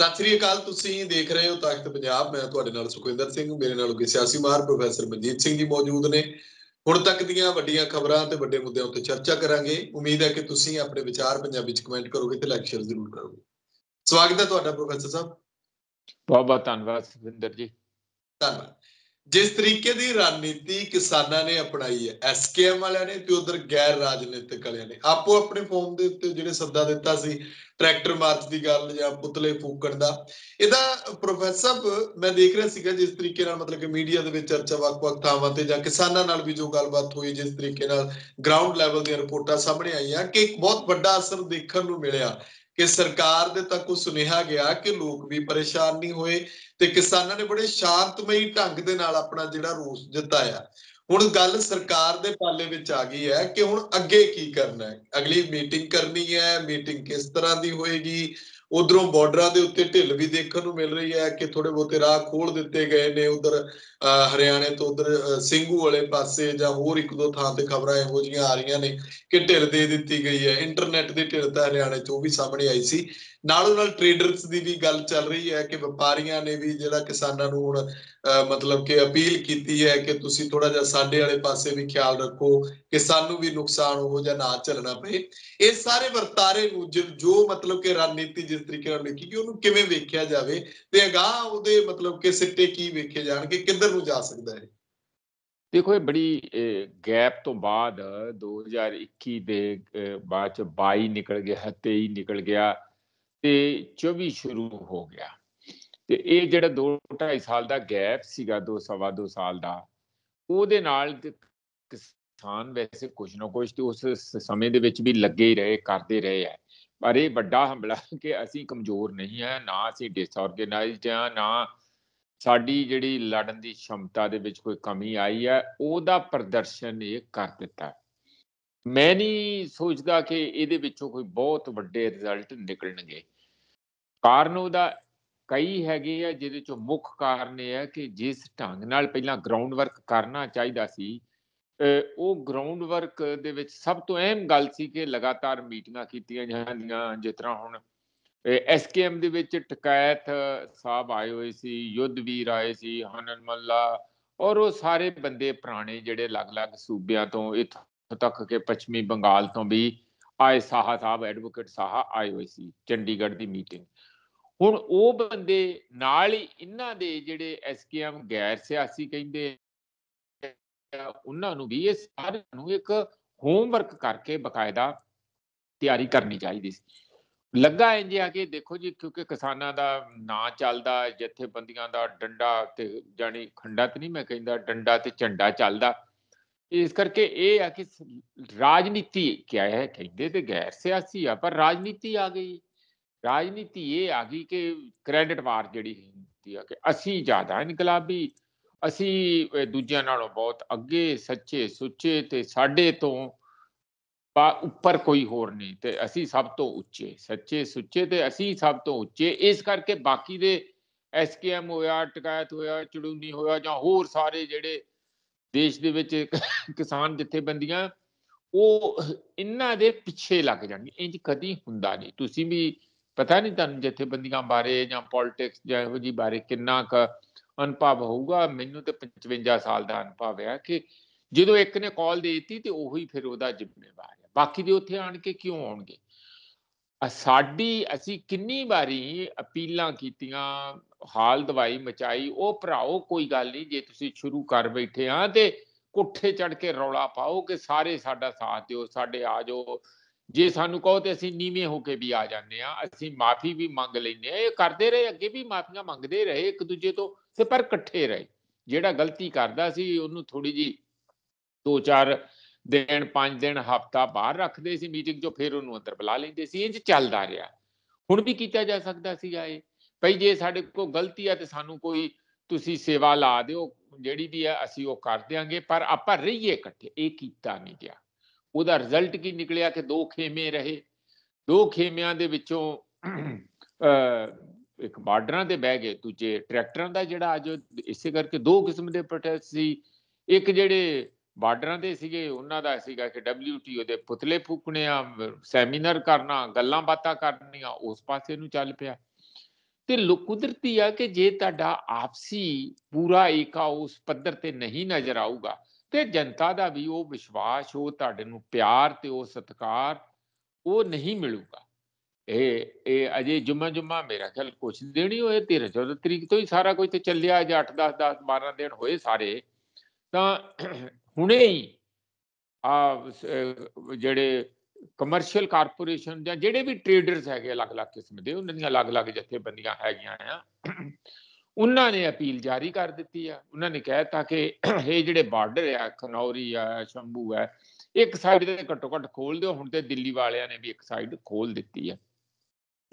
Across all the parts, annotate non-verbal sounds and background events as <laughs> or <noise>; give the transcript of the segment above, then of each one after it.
ਸਤਿ ਸ੍ਰੀ ਅਕਾਲ ਤੁਸੀਂ ਦੇਖ ਰਹੇ ਹੋ ਤਾਕਤ ਪੰਜਾਬ ਮੈਂ ਤੁਹਾਡੇ ਨਾਲ ਸੁਖਵਿੰਦਰ ਸਿੰਘ ਮੇਰੇ ਨਾਲ ਕੋਈ ਸਿਆਸੀ ਮਾਰ ਪ੍ਰੋਫੈਸਰ ਮਨਜੀਤ ਸਿੰਘ ਜੀ ਮੌਜੂਦ ਨੇ ਹੁਣ ਤੱਕ ਦੀਆਂ ਵੱਡੀਆਂ ਖਬਰਾਂ ਤੇ ਵੱਡੇ ਮੁੱਦਿਆਂ ਉੱਤੇ ਚਰਚਾ ਕਰਾਂਗੇ ਉਮੀਦ ਹੈ ਕਿ ਤੁਸੀਂ ਆਪਣੇ ਵਿਚਾਰ ਪੰਜਾਬੀ ਵਿੱਚ ਕਮੈਂਟ ਕਰੋਗੇ ਤੇ ਲਾਈਕ ਸ਼ੇਅਰ ਜ਼ਰੂਰ ਕਰੋਗੇ ਸਵਾਗਤ ਹੈ ਤੁਹਾਡਾ ਪ੍ਰੋਫੈਸਰ ਸਾਹਿਬ ਬਹੁਤ ਬਹੁਤ ਧੰਨਵਾਦ ਸੁਖਵਿੰਦਰ ਜੀ ਧੰਨਵਾਦ ਜਿਸ ਤਰੀਕੇ ਦੀ ਰਣਨੀਤੀ ਕਿਸਾਨਾਂ ਨੇ ਅਪਣਾਈ ਹੈ ਐਸਕੇਐਮ ਵਾਲਿਆਂ ਨੇ ਤੇ ਉਧਰ ਗੈਰ ਰਾਜਨੀਤਿਕ ਵਾਲਿਆਂ ਨੇ ਆਪੋ ਆਪਣੇ ਫੋਰਮ ਦੇ ਉੱਤੇ ਜਿਹੜੇ ਸੱਦਾ ਦਿੱਤਾ ਸੀ ਟਰੈਕਟਰ ਮਾਰਚ ਦੀ ਗੱਲ ਜਾਂ ਪੁਤਲੇ ਫੂਕਣ ਦਾ ਇਹਦਾ ਪ੍ਰੋਫੈਸਰ ਮੈਂ ਦੇਖ ਰਿਹਾ ਸੀਗਾ ਜਿਸ ਤਰੀਕੇ ਨਾਲ ਮਤਲਬ ਕਿ ਮੀਡੀਆ ਦੇ ਵਿੱਚ ਚਰਚਾ ਵੱਖ-ਵੱਖ ਥਾਵਾਂ ਤੇ ਜਾਂ ਕਿਸਾਨਾਂ ਨਾਲ ਵੀ ਜੋ ਗੱਲਬਾਤ ਹੋਈ ਜਿਸ ਤਰੀਕੇ ਨਾਲ ਗਰਾਊਂਡ ਲੈਵਲ ਦੀਆਂ ਰਿਪੋਰਟਾਂ ਸਾਹਮਣੇ ਆਈਆਂ ਕਿ ਇੱਕ ਬਹੁਤ ਵੱਡਾ ਅਸਰ ਦੇਖਣ ਨੂੰ ਮਿਲਿਆ ਕਿ ਸਰਕਾਰ ਦੇ ਤੱਕ ਉਹ ਸੁਨੇਹਾ ਗਿਆ ਕਿ ਲੋਕ ਵੀ ਪਰੇਸ਼ਾਨ ਨਹੀਂ ਹੋਏ ਤੇ ਕਿਸਾਨਾਂ ਨੇ ਬੜੇ ਸ਼ਾਂਤਮਈ ਢੰਗ ਦੇ ਨਾਲ ਆਪਣਾ ਜਿਹੜਾ ਰੋਸ ਜਤਾਇਆ ਹੁਣ ਗੱਲ ਸਰਕਾਰ ਦੇ ਪਾਲੇ ਵਿੱਚ ਆ ਗਈ ਹੈ ਕਿ ਹੁਣ ਅੱਗੇ ਕੀ ਕਰਨਾ ਹੈ ਅਗਲੀ ਮੀਟਿੰਗ ਕਰਨੀ ਹੈ ਮੀਟਿੰਗ ਕਿਸ ਤਰ੍ਹਾਂ ਦੀ ਹੋਏਗੀ ਉਧਰੋਂ ਬਾਰਡਰਾਂ ਦੇ ਉੱਤੇ ਢਿੱਲ ਵੀ ਦੇਖਣ ਨੂੰ ਮਿਲ ਰਹੀ ਹੈ ਕਿ ਥੋੜੇ ਬਹੁਤੇ ਰਾਹ ਖੋਲ ਦਿੱਤੇ ਗਏ ਨੇ ਉਧਰ ਹਰਿਆਣੇ ਤੋਂ ਉਧਰ ਸਿੰਘੂ ਵਾਲੇ ਪਾਸੇ ਜਾਂ ਹੋਰ ਇੱਕ ਦੋ ਥਾਂ ਤੇ ਖਬਰਾਂ ਇਹੋ ਜੀਆਂ ਆ ਰਹੀਆਂ ਨੇ ਕਿ ਢਿੱਲ ਦੇ ਦਿੱਤੀ ਗਈ ਹੈ ਇੰਟਰਨੈਟ ਦੀ ਢਿੱਲ ਤਾਂ ਹਰਿਆਣੇ 'ਚ ਉਹ ਵੀ ਸਾਹਮਣੇ ਆਈ ਸੀ ਨਾਲ ਨਾਲ ਟ੍ਰੇਡਰਸ ਦੀ ਵੀ ਗੱਲ ਚੱਲ ਰਹੀ ਹੈ ਕਿ ਵਪਾਰੀਆਂ ਨੇ ਵੀ ਜਿਹੜਾ ਕਿਸਾਨਾਂ ਨੂੰ ਹੁਣ ਮਤਲਬ ਕਿ ਅਪੀਲ ਕੀਤੀ ਹੈ ਕਿ ਤੁਸੀਂ ਥੋੜਾ ਜਿਹਾ ਸਾਡੇ ਵਾਲੇ ਪਾਸੇ ਵੀ ਖਿਆਲ ਰੱਖੋ ਕਿ ਸਾਨੂੰ ਵੀ ਨੁਕਸਾਨ ਹੋ ਜਾਂ ਨਾ ਚੱਲਣਾ ਪਏ ਇਹ ਸਾਰੇ ਵਰਤਾਰੇ ਨੂੰ ਜੋ ਮਤਲਬ ਕਿ ਰਣਨੀਤੀ ਜਿਸ ਤਰੀਕੇ ਨਾਲ ਲਿਖੀ ਕਿ ਉਹਨੂੰ ਕਿਵੇਂ ਵੇਖਿਆ ਜਾਵੇ ਤੇ ਅਗਾਹ ਉਹਦੇ ਮਤਲਬ ਕਿ ਸਿੱਟੇ ਕੀ ਵੇਖੇ ਜਾਣਗੇ ਕਿੱਧਰ ਨੂੰ ਜਾ ਸਕਦਾ ਹੈ ਦੇਖੋ ਇਹ ਬੜੀ ਗੈਪ ਤੋਂ ਬਾਅਦ 2021 ਦੇ ਬਾਅਦ ਚ 22 ਨਿਕਲ ਗਿਆ 23 ਨਿਕਲ ਗਿਆ ਤੇ 24 ਸ਼ੁਰੂ ਹੋ ਗਿਆ ਤੇ ਇਹ ਜਿਹੜਾ 2.5 ਸਾਲ ਦਾ ਗੈਪ ਸੀਗਾ 2 ਸਵਾ 2 ਸਾਲ ਦਾ ਉਹਦੇ ਨਾਲ ਕਿਸਾਨ ਵੈਸੇ ਕੁਝ ਨਾ ਕੁਝ ਤੇ ਉਸ ਸਮੇਂ ਦੇ ਵਿੱਚ ਵੀ ਲੱਗੇ ਹੀ ਰਹੇ ਕਰਦੇ ਰਹੇ ਆ ਪਰ ਇਹ ਵੱਡਾ ਹਮਲਾ <laughs> ਕਿ ਅਸੀਂ ਕਮਜ਼ੋਰ ਨਹੀਂ ਆ ਨਾ ਅਸੀਂ ਡਿਸਆਰਗੇਨਾਈਜ਼ਡ ਆ ਨਾ ਸਾਡੀ ਜਿਹੜੀ ਲੜਨ ਦੀ ਸ਼ਮਤਾ ਦੇ ਵਿੱਚ ਕੋਈ ਕਮੀ ਆਈ ਹੈ ਉਹਦਾ ਪ੍ਰਦਰਸ਼ਨ ਇਹ ਕਰ ਦਿੱਤਾ ਮੈਂ ਨਹੀਂ ਸੋਚਦਾ ਕਿ ਇਹਦੇ ਵਿੱਚੋਂ ਕੋਈ ਬਹੁਤ ਵੱਡੇ ਰਿਜ਼ਲਟ ਨਿਕਲਣਗੇ ਕਾਰਨ ਉਹਦਾ ਕਈ ਹੈਗੇ ਆ ਜਿਹਦੇ ਚੋਂ ਮੁੱਖ ਕਾਰਨ ਇਹ ਹੈ ਕਿ ਜਿਸ ਢੰਗ ਨਾਲ ਪਹਿਲਾਂ ਗਰਾਊਂਡ ਵਰਕ ਕਰਨਾ ਚਾਹੀਦਾ ਸੀ ਉਹ ਗਰਾਊਂਡ ਵਰਕ ਦੇ ਵਿੱਚ ਸਭ ਤੋਂ ਅਹਿਮ ਗੱਲ ਸੀ ਕਿ ਲਗਾਤਾਰ ਮੀਟਿੰਗਾਂ ਕੀਤੀਆਂ ਜਾਂਦੀਆਂ ਜਿਸ ਤਰ੍ਹਾਂ ਹੁਣ ਐਸਕੇਐਮ ਦੇ ਵਿੱਚ ਟਕੈਤ ਸਾਹਿਬ ਆਏ ਹੋਏ ਸੀ ਯੁੱਧਵੀਰ ਆਏ ਸੀ ਹਨਨ ਮੱਲਾ ਔਰ ਉਹ ਸਾਰੇ ਬੰਦੇ ਪੁਰਾਣੇ ਜਿਹੜੇ ਅਲੱਗ-ਅਲੱਗ ਸੂਬਿਆਂ ਤੋਂ ਇੱਥੋਂ ਤੱਕ ਕਿ ਪੱਛਮੀ ਬੰਗਾਲ ਤੋਂ ਵੀ ਆਏ ਸਾਹਾ ਸਾਹਿਬ ਐਡਵੋਕੇਟ ਸਾਹਾ ਆਏ ਹੋਏ ਸੀ ਚੰਡੀਗੜ੍ਹ ਦੀ ਮੀਟਿੰਗ ਹੁਣ ਉਹ ਬੰਦੇ ਨਾਲ ਹੀ ਇਹਨਾਂ ਦੇ ਜਿਹੜੇ ਐਸਕੇਐਮ ਗੈਰ ਸਿਆਸੀ ਕਹਿੰਦੇ ਉਹਨਾਂ ਨੂੰ ਵੀ ਇਹ ਸਾਰਿਆਂ ਨੂੰ ਇੱਕ ਹੋਮਵਰਕ ਕਰਕੇ ਬਕਾਇਦਾ ਤਿਆਰੀ ਕਰਨੀ ਚਾਹੀਦੀ ਸੀ ਲੱਗਾ ਇੰਜ ਆ ਕੇ ਦੇਖੋ ਜੀ ਕਿਉਂਕਿ ਕਿਸਾਨਾਂ ਦਾ ਨਾਂ ਚੱਲਦਾ ਜਿੱਥੇ ਬੰਦੀਆਂ ਦਾ ਡੰਡਾ ਤੇ ਜਾਨੀ ਖੰਡਾ ਤੇ ਨਹੀਂ ਮੈਂ ਕਹਿੰਦਾ ਡੰਡਾ ਤੇ ਝੰਡਾ ਚੱਲਦਾ ਇਸ ਕਰਕੇ ਇਹ ਆ ਕਿ ਰਾਜਨੀਤੀ ਆਇਆ ਹੈ ਕਹਿੰਦੇ ਤੇ ਗੈਰ ਸਿਆਸੀ ਆ ਪਰ ਰਾਜਨੀਤੀ ਆ ਗਈ ਰਾਜਨੀਤੀ ਇਹ ਆ ਗਈ ਕਿ ਕ੍ਰੈਡਿਟ ਵਾਰ ਜਿਹੜੀ ਹੁੰਦੀ ਆ ਕਿ ਅਸੀਂ ਜ਼ਿਆਦਾ ਇਨਕਲਾਬੀ ਅਸੀਂ ਦੂਜਿਆਂ ਨਾਲੋਂ ਬਹੁਤ ਅੱਗੇ ਸੱਚੇ ਸੁੱਚੇ ਤੇ ਸਾਡੇ ਤੋਂ ਪਾ ਉੱਪਰ ਕੋਈ ਹੋਰ ਨਹੀਂ ਤੇ ਅਸੀਂ ਸਭ ਤੋਂ ਉੱਚੇ ਸੱਚੇ ਸੁੱਚੇ ਤੇ ਅਸੀਂ ਸਭ ਤੋਂ ਉੱਚੇ ਇਸ ਕਰਕੇ ਬਾਕੀ ਦੇ ਐਸਕੇਐਮ ਹੋਇਆ ਟਕਾਇਤ ਹੋਇਆ ਚੜੂਨੀ ਹੋਇਆ ਜਾਂ ਹੋਰ ਸਾਰੇ ਜਿਹੜੇ ਦੇਸ਼ ਦੇ ਵਿੱਚ ਕਿਸਾਨ ਜਥੇਬੰਦੀਆਂ ਉਹ ਇਹਨਾਂ ਦੇ ਪਿੱਛੇ ਲੱਗ ਜਾਣਗੇ ਇੰਜ ਕਦੀ ਹੁੰਦਾ ਨਹੀਂ ਤੁਸੀਂ ਵੀ ਪਤਾ ਨਹੀਂ ਤੁਹਾਨੂੰ ਜਥੇਬੰਦੀਆਂ ਬਾਰੇ ਜਾਂ ਪੋਲਿਟਿਕਸ ਜਾਂ ਇਹੋ ਜੀ ਬਾਰੇ ਕਿੰਨਾ ਕੁ ਅਨੁਭਵ ਹੋਊਗਾ ਮੈਨੂੰ ਤੇ 55 ਸਾਲ ਦਾ ਅਨੁਭਵ ਹੈ ਕਿ ਜਦੋਂ ਇੱਕ ਨੇ ਕਾਲ ਦਿੱਤੀ ਤੇ ਉਹੀ ਫਿਰ ਉਹਦਾ ਜ਼ਿੰਮੇਵਾਰ ਹੈ ਬਾਕੀ ਦੇ ਉੱਥੇ ਆਣ ਕੇ ਕਿਉਂ ਆਉਣਗੇ ਸਾਡੀ ਅਸੀਂ ਕਿੰਨੀ ਵਾਰੀ ਅਪੀਲਾਂ ਕੀਤੀਆਂ ਹਾਲ ਦਵਾਈ ਮਚਾਈ ਉਹ ਭਰਾਓ ਕੋਈ ਗੱਲ ਨਹੀਂ ਜੇ ਤੁਸੀਂ ਸ਼ੁਰੂ ਕਰ ਬੈਠੇ ਆ ਤੇ ਕੁੱਠੇ ਚੜ ਕੇ ਰੌਲਾ ਪਾਓ ਕਿ ਸਾਰੇ ਸਾਡਾ ਸਾਥ ਦਿਓ ਸਾਡੇ ਆ ਜਾਓ ਜੇ ਸਾਨੂੰ ਕਹੋ ਤੇ ਅਸੀਂ ਨੀਵੇਂ ਹੋ ਕੇ ਵੀ ਆ ਜਾਂਦੇ ਆ ਅਸੀਂ ਮਾਫੀ ਵੀ ਮੰਗ ਲੈਨੇ ਆ ਇਹ ਕਰਦੇ ਰਹੇ ਅੱਗੇ ਵੀ ਮਾਫੀਆਂ ਮੰਗਦੇ ਰਹੇ ਇੱਕ ਦੂਜੇ ਤੋਂ ਤੇ ਪਰ ਇਕੱਠੇ ਰਹੇ ਜਿਹੜਾ ਗਲਤੀ ਕਰਦਾ ਸੀ ਉਹਨੂੰ ਥੋੜੀ ਜੀ ਦੋ ਚਾਰ ਦਿਨ ਪੰਜ ਦਿਨ ਹਫਤਾ ਬਾਹਰ ਰੱਖਦੇ ਸੀ ਮੀਟਿੰਗ ਜੋ ਫਿਰ ਉਹਨੂੰ ਅੰਦਰ ਬੁਲਾ ਲੈਂਦੇ ਸੀ ਇੰਜ ਚੱਲਦਾ ਰਿਹਾ ਹੁਣ ਵੀ ਕੀਤਾ ਜਾ ਸਕਦਾ ਸੀਗਾ ਇਹ ਭਈ ਜੇ ਸਾਡੇ ਕੋਲ ਗਲਤੀ ਆ ਤੇ ਸਾਨੂੰ ਕੋਈ ਤੁਸੀਂ ਸੇਵਾ ਲਾ ਦਿਓ ਜਿਹੜੀ ਵੀ ਆ ਅਸੀਂ ਉਹ ਕਰ ਦਿਆਂਗੇ ਪਰ ਆਪਾਂ ਰਹੀਏ ਇਕੱਠੇ ਇਹ ਕੀਤਾ ਨਹੀਂ ਗਿਆ ਉਹਦਾ ਰਿਜ਼ਲਟ ਕੀ ਨਿਕਲਿਆ ਕਿ ਦੋ ਖੇਮੇ ਰਹੇ ਦੋ ਖੇਮਿਆਂ ਦੇ ਵਿੱਚੋਂ ਇੱਕ ਬਾਰਡਰਾਂ ਤੇ ਬਹਿ ਗਏ ਦੂਜੇ ਟਰੈਕਟਰਾਂ ਦਾ ਜਿਹੜਾ ਅੱਜ ਇਸੇ ਕਰਕੇ ਦੋ ਕਿਸਮ ਦੇ ਪ੍ਰੋਟੈਸਟ ਸੀ ਇੱਕ ਜਿਹੜੇ ਬਾਰਡਰਾਂ ਦੇ ਸੀਗੇ ਉਹਨਾਂ ਦਾ ਸੀਗਾ ਕਿ WTO ਦੇ ਪੁਤਲੇ ਫੂਕਣੇ ਆ ਸੈਮੀਨਾਰ ਕਰਨਾ ਗੱਲਾਂ ਬਾਤਾਂ ਕਰਨੀਆਂ ਉਸ ਪਾਸੇ ਨੂੰ ਚੱਲ ਪਿਆ ਤੇ ਲੋਕ ਕੁਦਰਤੀ ਆ ਕਿ ਜੇ ਤੁਹਾਡਾ ਆਪਸੀ ਪੂਰਾ ਏਕਾ ਉਸ ਪੱਧਰ ਤੇ ਨਹੀਂ ਨਜ਼ਰ ਆਊਗਾ ਤੇ ਜਨਤਾ ਦਾ ਵੀ ਉਹ ਵਿਸ਼ਵਾਸ ਉਹ ਤੁਹਾਡੇ ਨੂੰ ਪਿਆਰ ਤੇ ਉਹ ਸਤਕਾਰ ਉਹ ਨਹੀਂ ਮਿਲੂਗਾ ਇਹ ਇਹ ਅਜੇ ਜੁਮਾ ਜੁਮਾ ਮੇਰਾ ਖਿਆਲ ਕੁਛ ਦਿਨ ਹੀ ਹੋਏ 13 14 ਤਰੀਕ ਤੋਂ ਹੀ ਸਾਰਾ ਕੁਝ ਤੇ ਚੱਲਿਆ ਅਜੇ 8 10 10 12 ਦਿਨ ਹੋਏ ਸਾਰੇ ਤਾਂ ਹੁਣੇ ਹੀ ਆ ਜਿਹੜੇ ਕਮਰਸ਼ੀਅਲ ਕਾਰਪੋਰੇਸ਼ਨ ਜਾਂ ਜਿਹੜੇ ਵੀ ਟ੍ਰੇਡਰਸ ਹੈਗੇ ਅਲੱਗ-ਅਲੱਗ ਕਿਸਮ ਦੇ ਉਹਨਾਂ ਦੀਆਂ ਅਲੱਗ-ਅਲੱਗ ਜਥੇਬੰਦੀਆਂ ਹੈਗੀਆਂ ਆ ਉਹਨਾਂ ਨੇ ਅਪੀਲ ਜਾਰੀ ਕਰ ਦਿੱਤੀ ਆ ਉਹਨਾਂ ਨੇ ਤਾਂ ਕਿ ਇਹ ਜਿਹੜੇ ਬਾਰਡਰ ਆ ਖਨੌਰੀ ਆ ਸ਼ੰਭੂ ਆ ਇੱਕ ਸਾਈਡ ਤੇ ਘੱਟੋ ਘੱਟ ਖੋਲ ਦਿਓ ਹੁਣ ਤੇ ਦਿੱਲੀ ਵਾਲਿਆਂ ਨੇ ਵੀ ਇੱਕ ਸਾਈਡ ਖੋਲ ਦਿੱਤੀ ਆ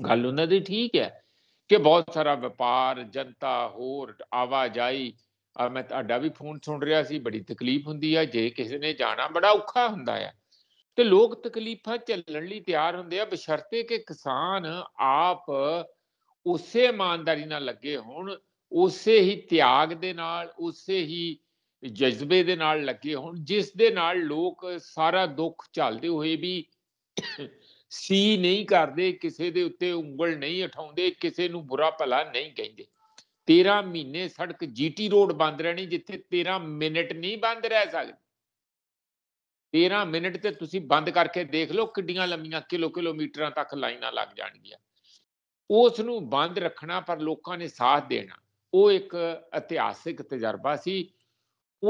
ਗੱਲ ਉਹਨਾਂ ਦੀ ਠੀਕ ਹੈ ਕਿ ਬਹੁਤ ਸਾਰਾ ਵਪਾਰ ਜਨਤਾ ਹੋਰ ਆਵਾਜਾਈ ਆ ਮੈਂ ਤੁਹਾਡਾ ਵੀ ਫੋਨ ਸੁਣ ਰਿਹਾ ਸੀ ਬੜੀ ਤਕਲੀਫ ਹੁੰਦੀ ਆ ਜੇ ਕਿਸੇ ਨੇ ਜਾਣਾ ਬੜਾ ਔਖਾ ਹੁੰਦਾ ਆ ਤੇ ਲੋਕ ਤਕਲੀਫਾਂ ਝੱਲਣ ਲਈ ਤਿਆਰ ਹੁੰਦੇ ਆ ਬਸ਼ਰਤੇ ਕਿ ਕਿਸਾਨ ਆਪ ਉਸੇ ਇਮਾਨਦਾਰੀ ਨਾਲ ਲੱਗੇ ਹੋਣ ਉਸੇ ਹੀ ਤਿਆਗ ਦੇ ਨਾਲ ਉਸੇ ਹੀ ਜਜ਼ਬੇ ਦੇ ਨਾਲ ਲੱਗੇ ਹੋਣ ਜਿਸ ਦੇ ਨਾਲ ਲੋਕ ਸਾਰਾ ਦੁੱਖ ਝੱਲਦੇ ਹੋਏ ਵੀ ਸੀ ਨਹੀਂ ਕਰਦੇ ਕਿਸੇ ਦੇ ਉੱਤੇ ਉਂਗਲ ਨਹੀਂ ਉਠਾਉਂਦੇ ਕਿਸੇ ਨੂੰ ਬੁਰਾ ਭਲਾ ਨਹੀਂ ਕਹਿੰਦੇ 13 ਮਹੀਨੇ ਸੜਕ ਜੀਟੀ ਰੋਡ ਬੰਦ ਰਹਿਣੀ ਜਿੱਥੇ 13 ਮਿੰਟ ਨਹੀਂ ਬੰਦ ਰਹਿ ਸਕਦੇ 13 ਮਿੰਟ ਤੇ ਤੁਸੀਂ ਬੰਦ ਕਰਕੇ ਦੇਖ ਲਓ ਕਿੱਡੀਆਂ ਲੰਮੀਆਂ ਕਿਲੋ ਕਿਲੋਮੀਟਰਾਂ ਤੱਕ ਲਾਈਨਾਂ ਲੱਗ ਜਾਣਗੀਆਂ ਉਸ ਨੂੰ ਬੰਦ ਰੱਖਣਾ ਪਰ ਲੋਕਾਂ ਨੇ ਸਾਥ ਦੇਣਾ ਉਹ ਇੱਕ ਇਤਿਹਾਸਿਕ ਤਜਰਬਾ ਸੀ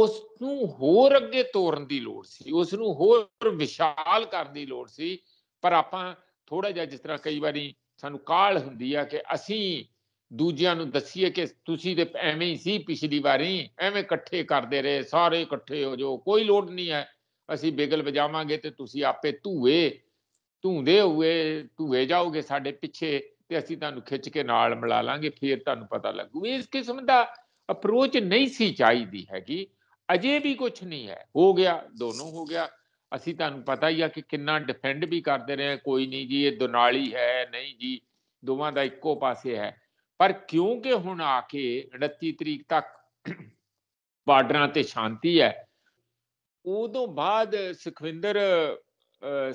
ਉਸ ਨੂੰ ਹੋਰ ਅੱਗੇ ਤੋਰਨ ਦੀ ਲੋੜ ਸੀ ਉਸ ਨੂੰ ਹੋਰ ਵਿਸ਼ਾਲ ਕਰਨ ਦੀ ਲੋੜ ਸੀ ਪਰ ਆਪਾਂ ਥੋੜਾ ਜਿਹਾ ਜਿਸ ਤਰ੍ਹਾਂ ਕਈ ਵਾਰੀ ਸਾਨੂੰ ਕਾਲ ਹੁੰਦੀ ਆ ਕਿ ਅਸੀਂ ਦੂਜਿਆਂ ਨੂੰ ਦੱਸੀਏ ਕਿ ਤੁਸੀਂ ਤੇ ਐਵੇਂ ਹੀ ਸੀ ਪਿਛਲੀ ਵਾਰੀ ਐਵੇਂ ਇਕੱਠੇ ਕਰਦੇ ਰਹੇ ਸਾਰੇ ਇਕੱਠੇ ਹੋ ਜੋ ਕੋਈ ਲੋੜ ਨਹੀਂ ਹੈ ਅਸੀਂ ਬੇਗਲ ਵਜਾਵਾਂਗੇ ਤੇ ਤੁਸੀਂ ਆਪੇ ਧੂਏ ਧੂਦੇ ਹੋਏ ਧੂਏ ਜਾਓਗੇ ਸਾਡੇ ਪਿੱਛੇ ਤੇ ਅਸੀਂ ਤੁਹਾਨੂੰ ਖਿੱਚ ਕੇ ਨਾਲ ਮਿਲਾ ਲਾਂਗੇ ਫਿਰ ਤੁਹਾਨੂੰ ਪਤਾ ਲੱਗੂ ਇਸ ਕਿਸਮ ਦਾ ਅਪਰੋਚ ਨਹੀਂ ਸੀ ਚਾਹੀਦੀ ਹੈਗੀ ਅਜੇ ਵੀ ਕੁਝ ਨਹੀਂ ਹੈ ਹੋ ਗਿਆ ਦੋਨੋਂ ਹੋ ਗਿਆ ਅਸੀਂ ਤੁਹਾਨੂੰ ਪਤਾ ਹੀ ਆ ਕਿ ਕਿੰਨਾ ਡਿਫੈਂਡ ਵੀ ਕਰਦੇ ਰਹੇ ਕੋਈ ਨਹੀਂ ਜੀ ਇਹ ਦੁਨਾਲੀ ਹੈ ਨਹੀਂ ਜੀ ਦੋਵਾਂ ਦਾ ਇੱਕੋ ਪਾਸੇ ਹੈ ਪਰ ਕਿਉਂਕਿ ਹੁਣ ਆ ਕੇ 29 ਤਰੀਕ ਤੱਕ ਬਾਰਡਰਾਂ ਤੇ ਸ਼ਾਂਤੀ ਹੈ ਉਦੋਂ ਬਾਅਦ ਸੁਖਵਿੰਦਰ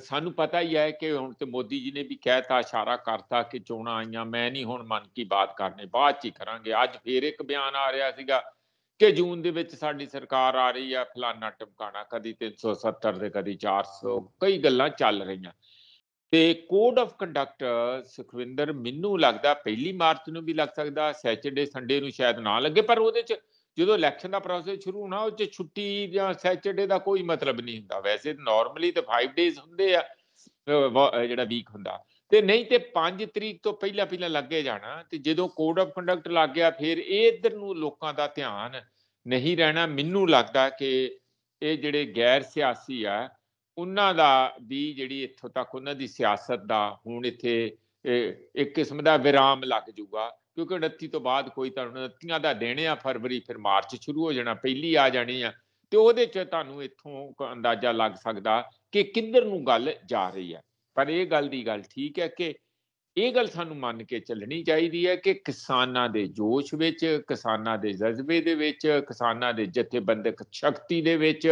ਸਾਨੂੰ ਪਤਾ ਹੀ ਹੈ ਕਿ ਹੁਣ ਤੇ ਮੋਦੀ ਜੀ ਨੇ ਵੀ ਕਹਿਤਾ ਇਸ਼ਾਰਾ ਕਰਤਾ ਕਿ ਚੋਣਾਂ ਆਈਆਂ ਮੈਂ ਨਹੀਂ ਹੁਣ ਮਨ ਕੀ ਬਾਤ ਕਰਨੇ ਬਾਅਦ ਚ ਹੀ ਕਰਾਂਗੇ ਅੱਜ ਫੇਰ ਇੱਕ ਬਿਆਨ ਆ ਰਿਹਾ ਸੀਗਾ ਕਿ ਜੂਨ ਦੇ ਵਿੱਚ ਸਾਡੀ ਸਰਕਾਰ ਆ ਰਹੀ ਆ ਫਲਾਨਾ ਟਮਕਾਣਾ ਕਦੀ 370 ਦੇ ਕਦੀ 400 ਕਈ ਗੱਲਾਂ ਚੱਲ ਰਹੀਆਂ ਤੇ ਕੋਡ ਆਫ ਕੰਡਕਟ ਸੁਖਵਿੰਦਰ ਮੈਨੂੰ ਲੱਗਦਾ ਪਹਿਲੀ ਮਾਰਚ ਨੂੰ ਵੀ ਲੱਗ ਸਕਦਾ ਸੈਚਰਡੇ ਸੰਡੇ ਨੂੰ ਸ਼ਾਇਦ ਨਾ ਲੱਗੇ ਪਰ ਉਹਦੇ ਚ ਜਦੋਂ ਇਲੈਕਸ਼ਨ ਦਾ ਪ੍ਰੋਸੈਸ ਸ਼ੁਰੂ ਹੋਣਾ ਉਹ ਚ ਛੁੱਟੀ ਜਾਂ ਸੈਚਰਡੇ ਦਾ ਕੋਈ ਮਤਲਬ ਨਹੀਂ ਹੁੰਦਾ ਵੈਸੇ ਨਾਰਮਲੀ ਤਾਂ 5 ਡੇਜ਼ ਹੁੰਦੇ ਆ ਜਿਹੜਾ ਵੀਕ ਹੁੰਦਾ ਤੇ ਨਹੀਂ ਤੇ 5 ਤਰੀਕ ਤੋਂ ਪਹਿਲਾਂ ਪਹਿਲਾਂ ਲੱਗੇ ਜਾਣਾ ਤੇ ਜਦੋਂ ਕੋਡ ਆਫ ਕੰਡਕਟ ਲੱਗ ਗਿਆ ਫਿਰ ਇਹ ਇਧਰ ਨੂੰ ਲੋਕਾਂ ਦਾ ਧਿਆਨ ਨਹੀਂ ਰਹਿਣਾ ਮੈਨੂੰ ਲੱਗਦਾ ਕਿ ਇਹ ਜਿਹੜੇ ਗੈਰ ਸਿਆਸੀ ਆ ਉਹਨਾਂ ਦਾ ਵੀ ਜਿਹੜੀ ਇੱਥੋਂ ਤੱਕ ਉਹਨਾਂ ਦੀ ਸਿਆਸਤ ਦਾ ਹੁਣ ਇੱਥੇ ਇੱਕ ਕਿਸਮ ਦਾ ਵਿਰਾਮ ਲੱਗ ਜਾਊਗਾ ਕਿਉਂਕਿ 29 ਤੋਂ ਬਾਅਦ ਕੋਈ ਤੁਹਾਨੂੰ 29 ਦਾ ਦੇਣੇ ਆ ਫਰਵਰੀ ਫਿਰ ਮਾਰਚ ਸ਼ੁਰੂ ਹੋ ਜਾਣਾ ਪਹਿਲੀ ਆ ਜਾਣੀ ਆ ਤੇ ਉਹਦੇ ਚ ਤੁਹਾਨੂੰ ਇੱਥੋਂ ਅੰਦਾਜ਼ਾ ਲੱਗ ਸਕਦਾ ਕਿ ਕਿੱਧਰ ਨੂੰ ਗੱਲ ਜਾ ਰਹੀ ਹੈ ਪਰ ਇਹ ਗੱਲ ਦੀ ਗੱਲ ਠੀਕ ਹੈ ਕਿ ਇਹ ਗੱਲ ਸਾਨੂੰ ਮੰਨ ਕੇ ਚੱਲਣੀ ਚਾਹੀਦੀ ਹੈ ਕਿ ਕਿਸਾਨਾਂ ਦੇ ਜੋਸ਼ ਵਿੱਚ ਕਿਸਾਨਾਂ ਦੇ ਜਜ਼ਬੇ ਦੇ ਵਿੱਚ ਕਿਸਾਨਾਂ ਦੇ ਜਥੇਬੰਦਕ ਸ਼ਕਤੀ ਦੇ ਵਿੱਚ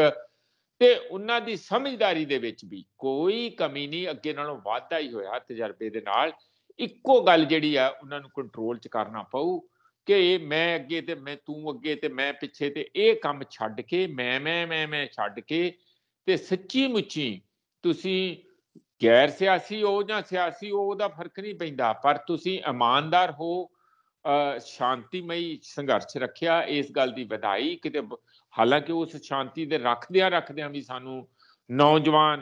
ਤੇ ਉਹਨਾਂ ਦੀ ਸਮਝਦਾਰੀ ਦੇ ਵਿੱਚ ਵੀ ਕੋਈ ਕਮੀ ਨਹੀਂ ਅੱਗੇ ਨਾਲੋਂ ਵਾਧਾ ਹੀ ਹੋਇਆ ਤਜਰਬੇ ਦੇ ਨਾਲ ਇੱਕੋ ਗੱਲ ਜਿਹੜੀ ਆ ਉਹਨਾਂ ਨੂੰ ਕੰਟਰੋਲ 'ਚ ਕਰਨਾ ਪਊ ਕਿ ਮੈਂ ਅੱਗੇ ਤੇ ਮੈਂ ਤੂੰ ਅੱਗੇ ਤੇ ਮੈਂ ਪਿੱਛੇ ਤੇ ਇਹ ਕੰਮ ਛੱਡ ਕੇ ਮੈਂ ਮੈਂ ਮੈਂ ਮੈਂ ਛੱਡ ਕੇ ਤੇ ਸੱਚੀ ਮੁੱਚੀ ਤੁਸੀਂ ਗੈਰ ਸਿਆਸੀ ਹੋ ਜਾਂ ਸਿਆਸੀ ਹੋ ਉਹਦਾ ਫਰਕ ਨਹੀਂ ਪੈਂਦਾ ਪਰ ਤੁਸੀਂ ਇਮਾਨਦਾਰ ਹੋ ਸ਼ਾਂਤੀਮਈ ਸੰਘਰਸ਼ ਰੱਖਿਆ ਇਸ ਗੱਲ ਦੀ ਵਧਾਈ ਕਿਤੇ ਹਾਲਾਂਕਿ ਉਸ ਸ਼ਾਂਤੀ ਦੇ ਰੱਖਦਿਆਂ ਰੱਖਦਿਆਂ ਵੀ ਸਾਨੂੰ ਨੌਜਵਾਨ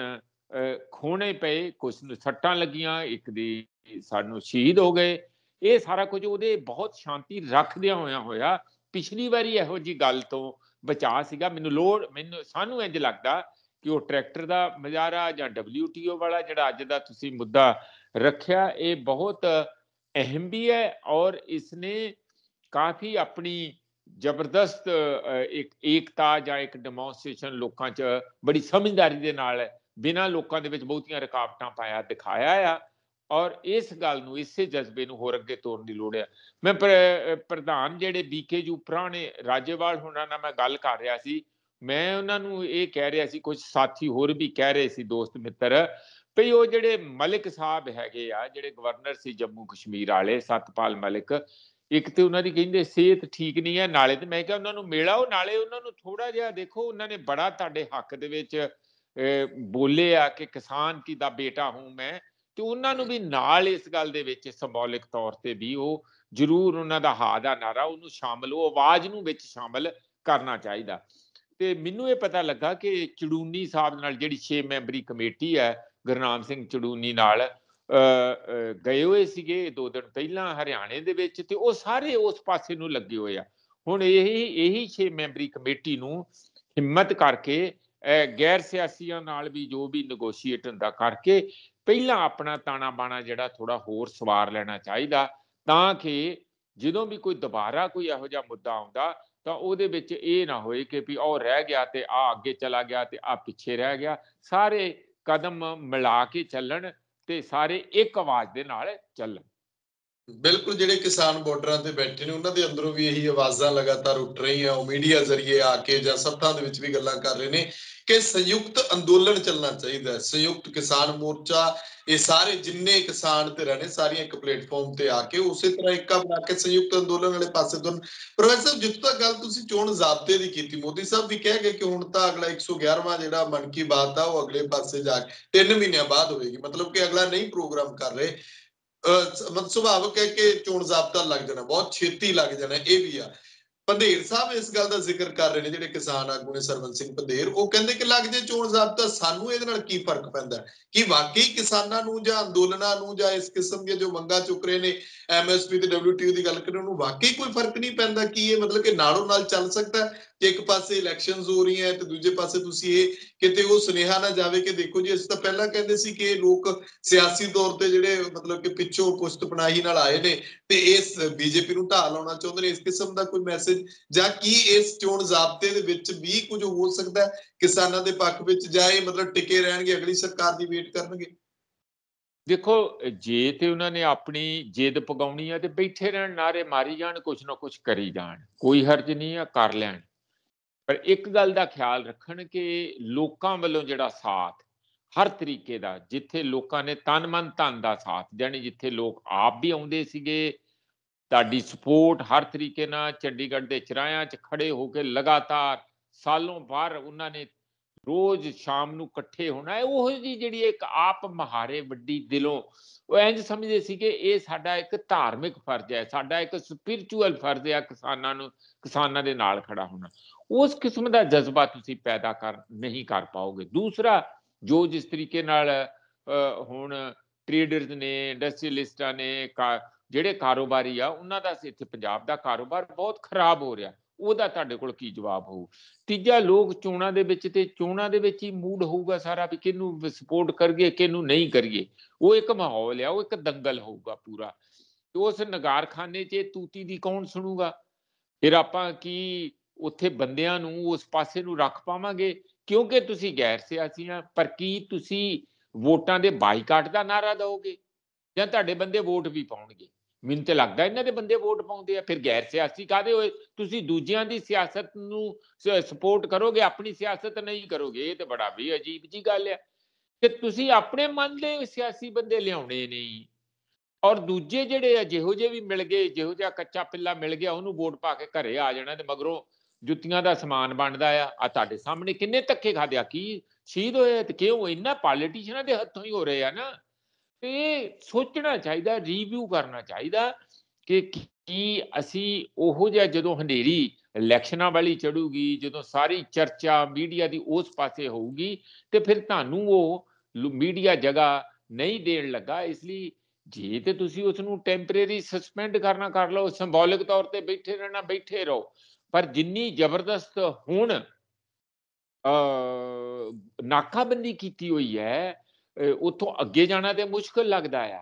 ਖੋਣੇ ਪਏ ਕੁਝ ਸੱਟਾਂ ਲੱਗੀਆਂ ਇੱਕ ਦੀ ਸਾਨੂੰ ਸ਼ਹੀਦ ਹੋ ਗਏ ਇਹ ਸਾਰਾ ਕੁਝ ਉਹਦੇ ਬਹੁਤ ਸ਼ਾਂਤੀ ਰੱਖਦਿਆਂ ਹੋਇਆ ਹੋਇਆ ਪਿਛਲੀ ਵਾਰੀ ਇਹੋ ਜੀ ਗੱਲ ਤੋਂ ਬਚਾ ਸੀਗਾ ਮੈਨੂੰ ਲੋੜ ਮੈਨੂੰ ਸਾਨੂੰ ਇੰਜ ਲੱਗਦਾ ਕਿ ਉਹ ਟਰੈਕਟਰ ਦਾ ਮਜ਼ਾਰਾ ਜਾਂ WTO ਵਾਲਾ ਜਿਹੜਾ ਅੱਜ ਦਾ ਤੁਸੀਂ ਮੁੱਦਾ ਰੱਖਿਆ ਇਹ ਬਹੁਤ ਅਹਿਮ ਵੀ ਹੈ ਔਰ ਇਸਨੇ ਕਾਫੀ ਆਪਣੀ ਜ਼ਬਰਦਸਤ ਇੱਕ ਏਕਤਾ ਜਾਂ ਇੱਕ ਡੈਮੋਨਸਟ੍ਰੇਸ਼ਨ ਲੋਕਾਂ 'ਚ ਬੜੀ ਸਮਝਦਾਰੀ ਦੇ ਨਾਲ ਬਿਨਾਂ ਲੋਕਾਂ ਦੇ ਵਿੱਚ ਬਹੁਤੀਆਂ ਰੁਕਾਵਟਾਂ ਪਾਇਆ ਦਿਖਾਇਆ ਆ ਔਰ ਇਸ ਗੱਲ ਨੂੰ ਇਸੇ ਜਜ਼ਬੇ ਨੂੰ ਹੋਰ ਅੱਗੇ ਤੋਰਨ ਦੀ ਲੋੜ ਹੈ ਮੈਂ ਪ੍ਰਧਾਨ ਜਿਹੜੇ ਬੀਕੇ ਜੂ ਪੁਰਾਣੇ ਰਾਜੇਵਾਲ ਹੁਣਾਂ ਨਾਲ ਮੈਂ ਗੱਲ ਕਰ ਰਿਹਾ ਸੀ ਮੈਂ ਉਹਨਾਂ ਨੂੰ ਇਹ ਕਹਿ ਰਿਹਾ ਸੀ ਕੁਝ ਸਾਥੀ ਹੋਰ ਵੀ ਕਹਿ ਰਹੇ ਸੀ ਦੋਸਤ ਮਿੱਤਰ ਭਈ ਉਹ ਜਿਹੜੇ ਮਲਿਕ ਸਾਹਿਬ ਹੈਗੇ ਆ ਜਿਹੜੇ ਗਵਰਨਰ ਸੀ ਜੰਮੂ ਕਸ਼ਮੀਰ ਵਾਲੇ ਸਤਪਾਲ ਮਲਿਕ ਇੱਕ ਤੇ ਉਹਨਾਂ ਦੀ ਕਹਿੰਦੇ ਸਿਹਤ ਠੀਕ ਨਹੀਂ ਹੈ ਨਾਲੇ ਤੇ ਮੈਂ ਕਿਹਾ ਉਹਨਾਂ ਨੂੰ ਮੇਲਾ ਉਹ ਨਾਲੇ ਉਹਨਾਂ ਨੂੰ ਥੋੜਾ ਜਿਹਾ ਦੇਖੋ ਉਹਨਾਂ ਨੇ ਬੜਾ ਤੁਹਾਡੇ ਹੱਕ ਦੇ ਵਿੱਚ ਬੋਲੇ ਆ ਕਿ ਕਿਸਾਨ ਕੀ ਦਾ ਬੇਟਾ ਹੂੰ ਮੈਂ ਤੇ ਉਹਨਾਂ ਨੂੰ ਵੀ ਨਾਲ ਇਸ ਗੱਲ ਦੇ ਵਿੱਚ ਸਿੰਬੋਲਿਕ ਤੌਰ ਤੇ ਵੀ ਉਹ ਜ਼ਰੂਰ ਉਹਨਾਂ ਦਾ ਹਾ ਦਾ ਨਾਰਾ ਉਹਨੂੰ ਸ਼ਾਮਲ ਉਹ ਆਵਾਜ਼ ਨੂੰ ਵਿੱਚ ਸ਼ਾਮਲ ਕਰਨਾ ਚਾਹੀਦਾ ਤੇ ਮੈਨੂੰ ਇਹ ਪਤਾ ਲੱਗਾ ਕਿ ਚੜੂਨੀ ਸਾਹਿਬ ਨਾਲ ਜਿਹੜੀ 6 ਮੈਂਬਰੀ ਕਮੇਟੀ ਹੈ ਗੁਰਨਾਮ ਸਿੰਘ ਚੜੂਨੀ ਨਾਲ ਗਏ ਹੋਏ ਸੀਗੇ ਦੋ ਦਿਨ ਪਹਿਲਾਂ ਹਰਿਆਣੇ ਦੇ ਵਿੱਚ ਤੇ ਉਹ ਸਾਰੇ ਉਸ ਪਾਸੇ ਨੂੰ ਲੱਗੇ ਹੋਏ ਆ ਹੁਣ ਇਹੀ ਇਹੀ 6 ਮੈਂਬਰੀ ਕਮੇਟੀ ਨੂੰ ਹਿੰਮਤ ਕਰਕੇ ਗੈਰ ਸਿਆਸੀਆਂ ਨਾਲ ਵੀ ਜੋ ਵੀ ਨੇਗੋਸ਼ੀਏਟ ਹੁੰਦਾ ਕਰਕੇ ਪਹਿਲਾਂ ਆਪਣਾ ਤਾਣਾ ਬਾਣਾ ਜਿਹੜਾ ਥੋੜਾ ਹੋਰ ਸਵਾਰ ਲੈਣਾ ਚਾਹੀਦਾ ਤਾਂ ਕਿ ਜਦੋਂ ਵੀ ਕੋਈ ਦੁਬਾਰਾ ਕੋਈ ਇਹੋ ਜਿਹਾ ਮੁੱਦਾ ਆਉਂਦਾ ਤਾਂ ਉਹਦੇ ਵਿੱਚ ਇਹ ਨਾ ਹੋਏ ਕਿ ਵੀ ਉਹ ਰਹਿ ਗਿਆ ਤੇ ਆ ਅੱਗੇ ਚਲਾ ਗਿਆ ਤੇ ਆ ਪਿੱਛੇ ਰਹਿ ਗਿਆ ਸਾਰੇ ਕਦਮ ਮਿਲਾ ਕੇ ਚੱਲਣ ਤੇ ਸਾਰੇ ਇੱਕ ਆਵਾਜ਼ ਦੇ ਨਾਲ ਚੱਲਣ ਬਿਲਕੁਲ ਜਿਹੜੇ ਕਿਸਾਨ ਬਾਰਡਰਾਂ ਤੇ ਬੈਠੇ ਨੇ ਉਹਨਾਂ ਦੇ ਅੰਦਰੋਂ ਵੀ ਇਹੀ ਆਵਾਜ਼ਾਂ ਲਗਾਤਾਰ ਉੱਠ ਰਹੀਆਂ ਉਹ ਮੀਡੀਆ ਜ਼ਰੀਏ ਆ ਕੇ ਜਾਂ ਸੱਥਾਂ ਦੇ ਵਿੱਚ ਵੀ ਗੱਲਾਂ ਕਰ ਰਹੇ ਨੇ ਕਿ ਸੰਯੁਕਤ ਅੰਦੋਲਨ ਚੱਲਣਾ ਚਾਹੀਦਾ ਹੈ ਸੰਯੁਕਤ ਕਿਸਾਨ ਮੋਰਚਾ ਇਹ ਸਾਰੇ ਜਿੰਨੇ ਕਿਸਾਨ ਤੇ ਰਹਿਣੇ ਸਾਰੀਆਂ ਇੱਕ ਪਲੇਟਫਾਰਮ ਤੇ ਆ ਕੇ ਉਸੇ ਤਰ੍ਹਾਂ ਇੱਕਾ ਬਣਾ ਕੇ ਸੰਯੁਕਤ ਅੰਦੋਲਨ ਵਾਲੇ ਪਾਸੇ ਤੋਂ ਪ੍ਰੋਫੈਸਰ ਜਿੱਤ ਤੱਕ ਗੱਲ ਤੁਸੀਂ ਚੋਣ ਜ਼ਾਬਤੇ ਦੀ ਕੀਤੀ ਮੋਦੀ ਸਾਹਿਬ ਵੀ ਕਹਿ ਗਏ ਕਿ ਹੁਣ ਤਾਂ ਅਗਲਾ 111ਵਾਂ ਜਿਹੜਾ ਮਨ ਕੀ ਬਾਤ ਆ ਉਹ ਅਗਲੇ ਪਾਸੇ ਜਾ ਕੇ 3 ਮਹੀਨਿਆਂ ਬਾਅਦ ਹੋਏਗੀ ਮਤਲਬ ਕਿ ਅਗਲਾ ਨਹੀਂ ਪ੍ਰੋਗਰਾਮ ਕਰ ਰਹੇ ਮਤ ਸੁਭਾਵਕ ਹੈ ਕਿ ਚੋਣ ਜ਼ਾਬਤਾ ਲੱਗ ਜਾਣਾ ਬਹੁਤ ਛੇਤੀ ਲੱਗ ਜਾਣਾ ਇਹ ਵੀ ਆ ਪੰਧੇਰ ਸਾਹਿਬ ਇਸ ਗੱਲ ਦਾ ਜ਼ਿਕਰ ਕਰ ਰਹੇ ਨੇ ਜਿਹੜੇ ਕਿਸਾਨ ਆਗੂ ਨੇ ਸਰਵਨ ਸਿੰਘ ਪੰਧੇਰ ਉਹ ਕਹਿੰਦੇ ਕਿ ਲੱਗ ਜੇ ਚੋਣ ਜ਼ਾਬਤਾ ਸਾਨੂੰ ਇਹਦੇ ਨਾਲ ਕੀ ਫਰਕ ਪੈਂਦਾ ਕਿ ਵਾਕਈ ਕਿਸਾਨਾਂ ਨੂੰ ਜਾਂ ਅੰਦੋਲਨਾਂ ਨੂੰ ਜਾਂ ਇਸ ਕਿਸਮ ਦੀਆਂ ਜੋ ਮੰਗਾਂ ਚੁੱਕ ਰਹੇ ਨੇ ਐਮਐਸਪੀ ਤੇ ਡਬਲਯੂਟੀਓ ਦੀ ਗੱਲ ਕਰਨ ਨੂੰ ਵਾਕਈ ਕੋਈ ਫਰਕ ਨਹੀਂ ਪੈਂਦਾ ਕਿ ਇਹ ਮਤਲਬ ਕਿ ਨਾਲੋਂ ਨਾਲ ਚੱਲ ਸਕਦਾ ਤੇ ਇੱਕ ਪਾਸੇ ਇਲੈਕਸ਼ਨਸ ਹੋ ਰਹੀਆਂ ਤੇ ਦੂਜੇ ਪਾਸੇ ਤੁਸੀਂ ਇਹ ਕਿਤੇ ਉਹ ਸੁਨੇਹਾ ਨਾ ਜਾਵੇ ਕਿ ਦੇਖੋ ਜੀ ਅਸੀਂ ਤਾਂ ਪਹਿਲਾਂ ਕਹਿੰਦੇ ਸੀ ਕਿ ਇਹ ਲੋਕ ਸਿਆਸੀ ਤੌਰ ਤੇ ਜਿਹੜੇ ਮਤਲਬ ਕਿ ਪਿੱਛੋਂ ਪੁਸ਼ਤ ਪਨਾਹੀ ਨਾਲ ਆਏ ਨੇ ਤੇ ਇਸ ਬੀਜੇਪੀ ਨੂੰ ਢਾਹ ਲਾਉਣਾ ਚਾਹੁੰਦੇ ਨੇ ਇਸ ਕਿਸਮ ਦਾ ਕੋਈ ਮੈਸੇਜ ਜਾਂ ਕੀ ਇਸ ਚੋਣ ਜ਼ਾਬਤੇ ਦੇ ਵਿੱਚ ਵੀ ਕੁਝ ਹੋ ਸਕਦਾ ਕਿਸਾਨਾਂ ਦੇ ਪੱਖ ਵਿੱਚ ਜਾਂ ਇਹ ਮਤਲਬ ਟਿਕੇ ਰਹਿਣਗੇ ਅਗਲੀ ਸਰਕਾਰ ਦੀ ਵੇਟ ਕਰਨਗੇ ਦੇਖੋ ਜੇ ਤੇ ਉਹਨਾਂ ਨੇ ਆਪਣੀ ਜੇਦ ਪਗਾਉਣੀ ਆ ਤੇ ਬੈਠੇ ਰਹਿਣ ਨਾਰੇ ਮਾਰੀ ਜਾਣ ਕੁਝ ਨਾ ਕੁਝ ਕਰੀ ਜਾਣ ਕੋਈ ਹਰਜ ਨਹੀਂ ਆ ਕਰ ਲੈਣ ਪਰ ਇੱਕ ਗੱਲ ਦਾ ਖਿਆਲ ਰੱਖਣ ਕਿ ਲੋਕਾਂ ਵੱਲੋਂ ਜਿਹੜਾ ਸਾਥ ਹਰ ਤਰੀਕੇ ਦਾ ਜਿੱਥੇ ਲੋਕਾਂ ਨੇ ਤਨ ਮਨ ਧਨ ਦਾ ਸਾਥ ਜਾਨੀ ਜਿੱਥੇ ਲੋਕ ਆਪ ਵੀ ਆਉਂਦੇ ਸੀਗੇ ਤੁਹਾਡੀ ਸਪੋਰਟ ਹਰ ਤਰੀਕੇ ਨਾਲ ਚੰਡੀਗੜ੍ਹ ਦੇ ਚਰਾਇਆਂ 'ਚ ਖੜੇ ਹੋ ਕੇ ਲਗਾਤਾਰ ਸਾਲੋਂ ਬਾਅਦ ਉਹਨਾਂ ਨੇ ਰੋਜ਼ ਸ਼ਾਮ ਨੂੰ ਇਕੱਠੇ ਹੋਣਾ ਹੈ ਉਹ ਜੀ ਜਿਹੜੀ ਇੱਕ ਆਪ ਮਹਾਰੇ ਵੱਡੀ ਦਿਲੋਂ ਉਹ ਇੰਜ ਸਮਝਦੇ ਸੀ ਕਿ ਇਹ ਸਾਡਾ ਇੱਕ ਧਾਰਮਿਕ ਫਰਜ਼ ਹੈ ਸਾਡਾ ਇੱਕ ਸਪਿਰਚੁਅਲ ਫਰਜ਼ ਹੈ ਕਿਸਾਨਾਂ ਨੂੰ ਕਿਸਾਨਾਂ ਦੇ ਨਾਲ ਖੜਾ ਹੋਣਾ ਉਸ ਕਿਸਮ ਦਾ ਜਜ਼ਬਾ ਤੁਸੀਂ ਪੈਦਾ ਕਰ ਨਹੀਂ ਕਰ ਪਾਓਗੇ ਦੂਸਰਾ ਜੋ ਜਿਸ ਤਰੀਕੇ ਨਾਲ ਹੁਣ ਟ੍ਰੇਡਰਸ ਨੇ ਇੰਡਸਟਰੀਲਿਸਟਾਂ ਨੇ ਜਿਹੜੇ ਕਾਰੋਬਾਰੀ ਆ ਉਹਨਾਂ ਦਾ ਇੱਥੇ ਪੰਜਾਬ ਦਾ ਕਾਰੋਬਾਰ ਬਹੁਤ ਖਰਾਬ ਹੋ ਰਿਹਾ ਉਹਦਾ ਤੁਹਾਡੇ ਕੋਲ ਕੀ ਜਵਾਬ ਹੋਊ ਤੀਜਾ ਲੋਕ ਚੋਣਾਂ ਦੇ ਵਿੱਚ ਤੇ ਚੋਣਾਂ ਦੇ ਵਿੱਚ ਹੀ ਮੂਡ ਹੋਊਗਾ ਸਾਰਾ ਵੀ ਕਿਹਨੂੰ ਸਪੋਰਟ ਕਰੀਏ ਕਿਹਨੂੰ ਨਹੀਂ ਕਰੀਏ ਉਹ ਇੱਕ ਮਾਹੌਲ ਆ ਉਹ ਇੱਕ ਦੰਗਲ ਹੋਊਗਾ ਪੂਰਾ ਉਸ ਨਗਾਰਖਾਨੇ 'ਚ ਤੂਤੀ ਦੀ ਕੌਣ ਸੁਣੂਗਾ ਫਿਰ ਆਪਾਂ ਕੀ ਉੱਥੇ ਬੰਦਿਆਂ ਨੂੰ ਉਸ ਪਾਸੇ ਨੂੰ ਰੱਖ ਪਾਵਾਂਗੇ ਕਿਉਂਕਿ ਤੁਸੀਂ ਗੈਰ ਸਿਆਸੀ ਆ ਪਰ ਕੀ ਤੁਸੀਂ ਵੋਟਾਂ ਦੇ ਬਾਈਕਾਟ ਦਾ ਨਾਰਾ ਦਿਓਗੇ ਜਾਂ ਤੁਹਾਡੇ ਬੰਦੇ ਵੋਟ ਵੀ ਪਾਉਣਗੇ ਮੈਨੂੰ ਤੇ ਲੱਗਦਾ ਇਹਨਾਂ ਦੇ ਬੰਦੇ ਵੋਟ ਪਾਉਂਦੇ ਆ ਫਿਰ ਗੈਰ ਸਿਆਸੀ ਕਾਦੇ ਹੋਏ ਤੁਸੀਂ ਦੂਜਿਆਂ ਦੀ ਸਿਆਸਤ ਨੂੰ ਸਪੋਰਟ ਕਰੋਗੇ ਆਪਣੀ ਸਿਆਸਤ ਨਹੀਂ ਕਰੋਗੇ ਇਹ ਤੇ ਬੜਾ ਵੀ ਅਜੀਬ ਜੀ ਗੱਲ ਆ ਕਿ ਤੁਸੀਂ ਆਪਣੇ ਮਨ ਦੇ ਸਿਆਸੀ ਬੰਦੇ ਲਿਆਉਣੇ ਨਹੀਂ ਔਰ ਦੂਜੇ ਜਿਹੜੇ ਆ ਜਿਹੋ ਜੇ ਵੀ ਮਿਲ ਗਏ ਜਿਹੋ ਜਿਹਾ ਕੱਚਾ ਪਿੱਲਾ ਮਿਲ ਗਿਆ ਉਹਨੂੰ ਵੋਟ ਪਾ ਕੇ ਘਰੇ ਆ ਜਾਣਾ ਤੇ ਮਗਰੋਂ ਜੁੱਤੀਆਂ ਦਾ ਸਮਾਨ ਬਣਦਾ ਆ ਆ ਤੁਹਾਡੇ ਸਾਹਮਣੇ ਕਿੰਨੇ ਧੱਕੇ ਖਾਦਿਆ ਕੀ ਸ਼ਹੀਦ ਹੋਏ ਤੇ ਕਿਉਂ ਇੰਨਾ ਪੋਲੀਟੀਸ਼ੀਅਨਾਂ ਦੇ ਹੱਥੋਂ ਹੀ ਹੋ ਰਹੇ ਆ ਨਾ ਤੇ ਸੋਚਣਾ ਚਾਹੀਦਾ ਰਿਵਿਊ ਕਰਨਾ ਚਾਹੀਦਾ ਕਿ ਕੀ ਅਸੀਂ ਉਹੋ ਜਿਹਾ ਜਦੋਂ ਹਨੇਰੀ ਇਲੈਕਸ਼ਨਾਂ ਵਾਲੀ ਚੜੂਗੀ ਜਦੋਂ ਸਾਰੀ ਚਰਚਾ ਮੀਡੀਆ ਦੀ ਉਸ ਪਾਸੇ ਹੋਊਗੀ ਤੇ ਫਿਰ ਤੁਹਾਨੂੰ ਉਹ ਮੀਡੀਆ ਜਗ੍ਹਾ ਨਹੀਂ ਦੇਣ ਲੱਗਾ ਇਸ ਲਈ ਜੇ ਤੇ ਤੁਸੀਂ ਉਸ ਨੂੰ ਟੈਂਪਰੇਰੀ ਸਸਪੈਂਡ ਕਰਨਾ ਕਰ ਲਓ ਸਿੰਬੋਲਿਕ ਤੌਰ ਤੇ ਬੈਠੇ ਰਹਿਣਾ ਬੈਠੇ ਰਹੋ ਪਰ ਜਿੰਨੀ ਜ਼ਬਰਦਸਤ ਹੁਣ ਅ ਨਾਕਾਬੰਦੀ ਕੀਤੀ ਹੋਈ ਹੈ ਉਥੋਂ ਅੱਗੇ ਜਾਣਾ ਤੇ ਮੁਸ਼ਕਲ ਲੱਗਦਾ ਆ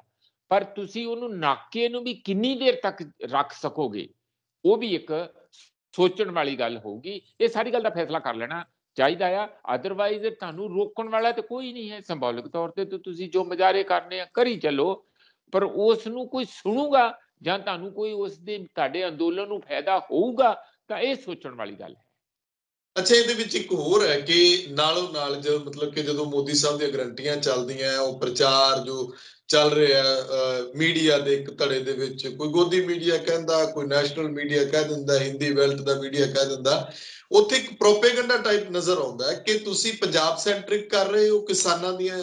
ਪਰ ਤੁਸੀਂ ਉਹਨੂੰ ਨਾਕੇ ਨੂੰ ਵੀ ਕਿੰਨੀ ਦੇਰ ਤੱਕ ਰੱਖ ਸਕੋਗੇ ਉਹ ਵੀ ਇੱਕ ਸੋਚਣ ਵਾਲੀ ਗੱਲ ਹੋਊਗੀ ਇਹ ਸਾਰੀ ਗੱਲ ਦਾ ਫੈਸਲਾ ਕਰ ਲੈਣਾ ਚਾਹੀਦਾ ਆ ਆਦਰਵਾਇਜ਼ ਤੁਹਾਨੂੰ ਰੋਕਣ ਵਾਲਾ ਤੇ ਕੋਈ ਨਹੀਂ ਹੈ ਸੰਭਾਵਿਕ ਤੌਰ ਤੇ ਤੇ ਤੁਸੀਂ ਜੋ ਮਜਾਰੇ ਕਰਨੇ ਆ ਕਰੀ ਚੱਲੋ ਪਰ ਉਸ ਨੂੰ ਕੋਈ ਸੁਣੂਗਾ ਜਾਂ ਤੁਹਾਨੂੰ ਕੋਈ ਉਸ ਦੇ ਤੁਹਾਡੇ ਅੰਦੋਲਨ ਨੂੰ ਫਾਇਦਾ ਹੋਊਗਾ ਤਾਂ ਇਹ ਸੋਚਣ ਵਾਲੀ ਗੱਲ ਹੈ ਅੱਛਾ ਇਹਦੇ ਵਿੱਚ ਇੱਕ ਹੋਰ ਹੈ ਕਿ ਨਾਲੋਂ ਨਾਲ ਜੋ ਮਤਲਬ ਕਿ ਜਦੋਂ ਮੋਦੀ ਸਾਹਿਬ ਦੀਆਂ ਗਰੰਟੀਆਂ ਚੱਲਦੀਆਂ ਉਹ ਪ੍ਰਚਾਰ ਜੋ ਚੱਲ ਰਿਹਾ ਮੀਡੀਆ ਦੇ ਇੱਕ ਧੜੇ ਦੇ ਵਿੱਚ ਕੋਈ ਗੋਦੀ ਮੀਡੀਆ ਕਹਿੰਦਾ ਕੋਈ ਨੈਸ਼ਨਲ ਮੀਡੀਆ ਕਹਿ ਦਿੰਦਾ ਹਿੰਦੀ ਵੈਲਟ ਦਾ ਮੀਡੀਆ ਕਹਿ ਦਿੰਦਾ ਉੱਥੇ ਇੱਕ ਪ੍ਰੋਪਾਗੈਂਡਾ ਟਾਈਪ ਨਜ਼ਰ ਆਉਂਦਾ ਹੈ ਕਿ ਤੁਸੀਂ ਪੰਜਾਬ ਸੈਂਟ੍ਰਿਕ ਕਰ ਰਹੇ ਹੋ ਕਿਸਾਨਾਂ ਦੀਆਂ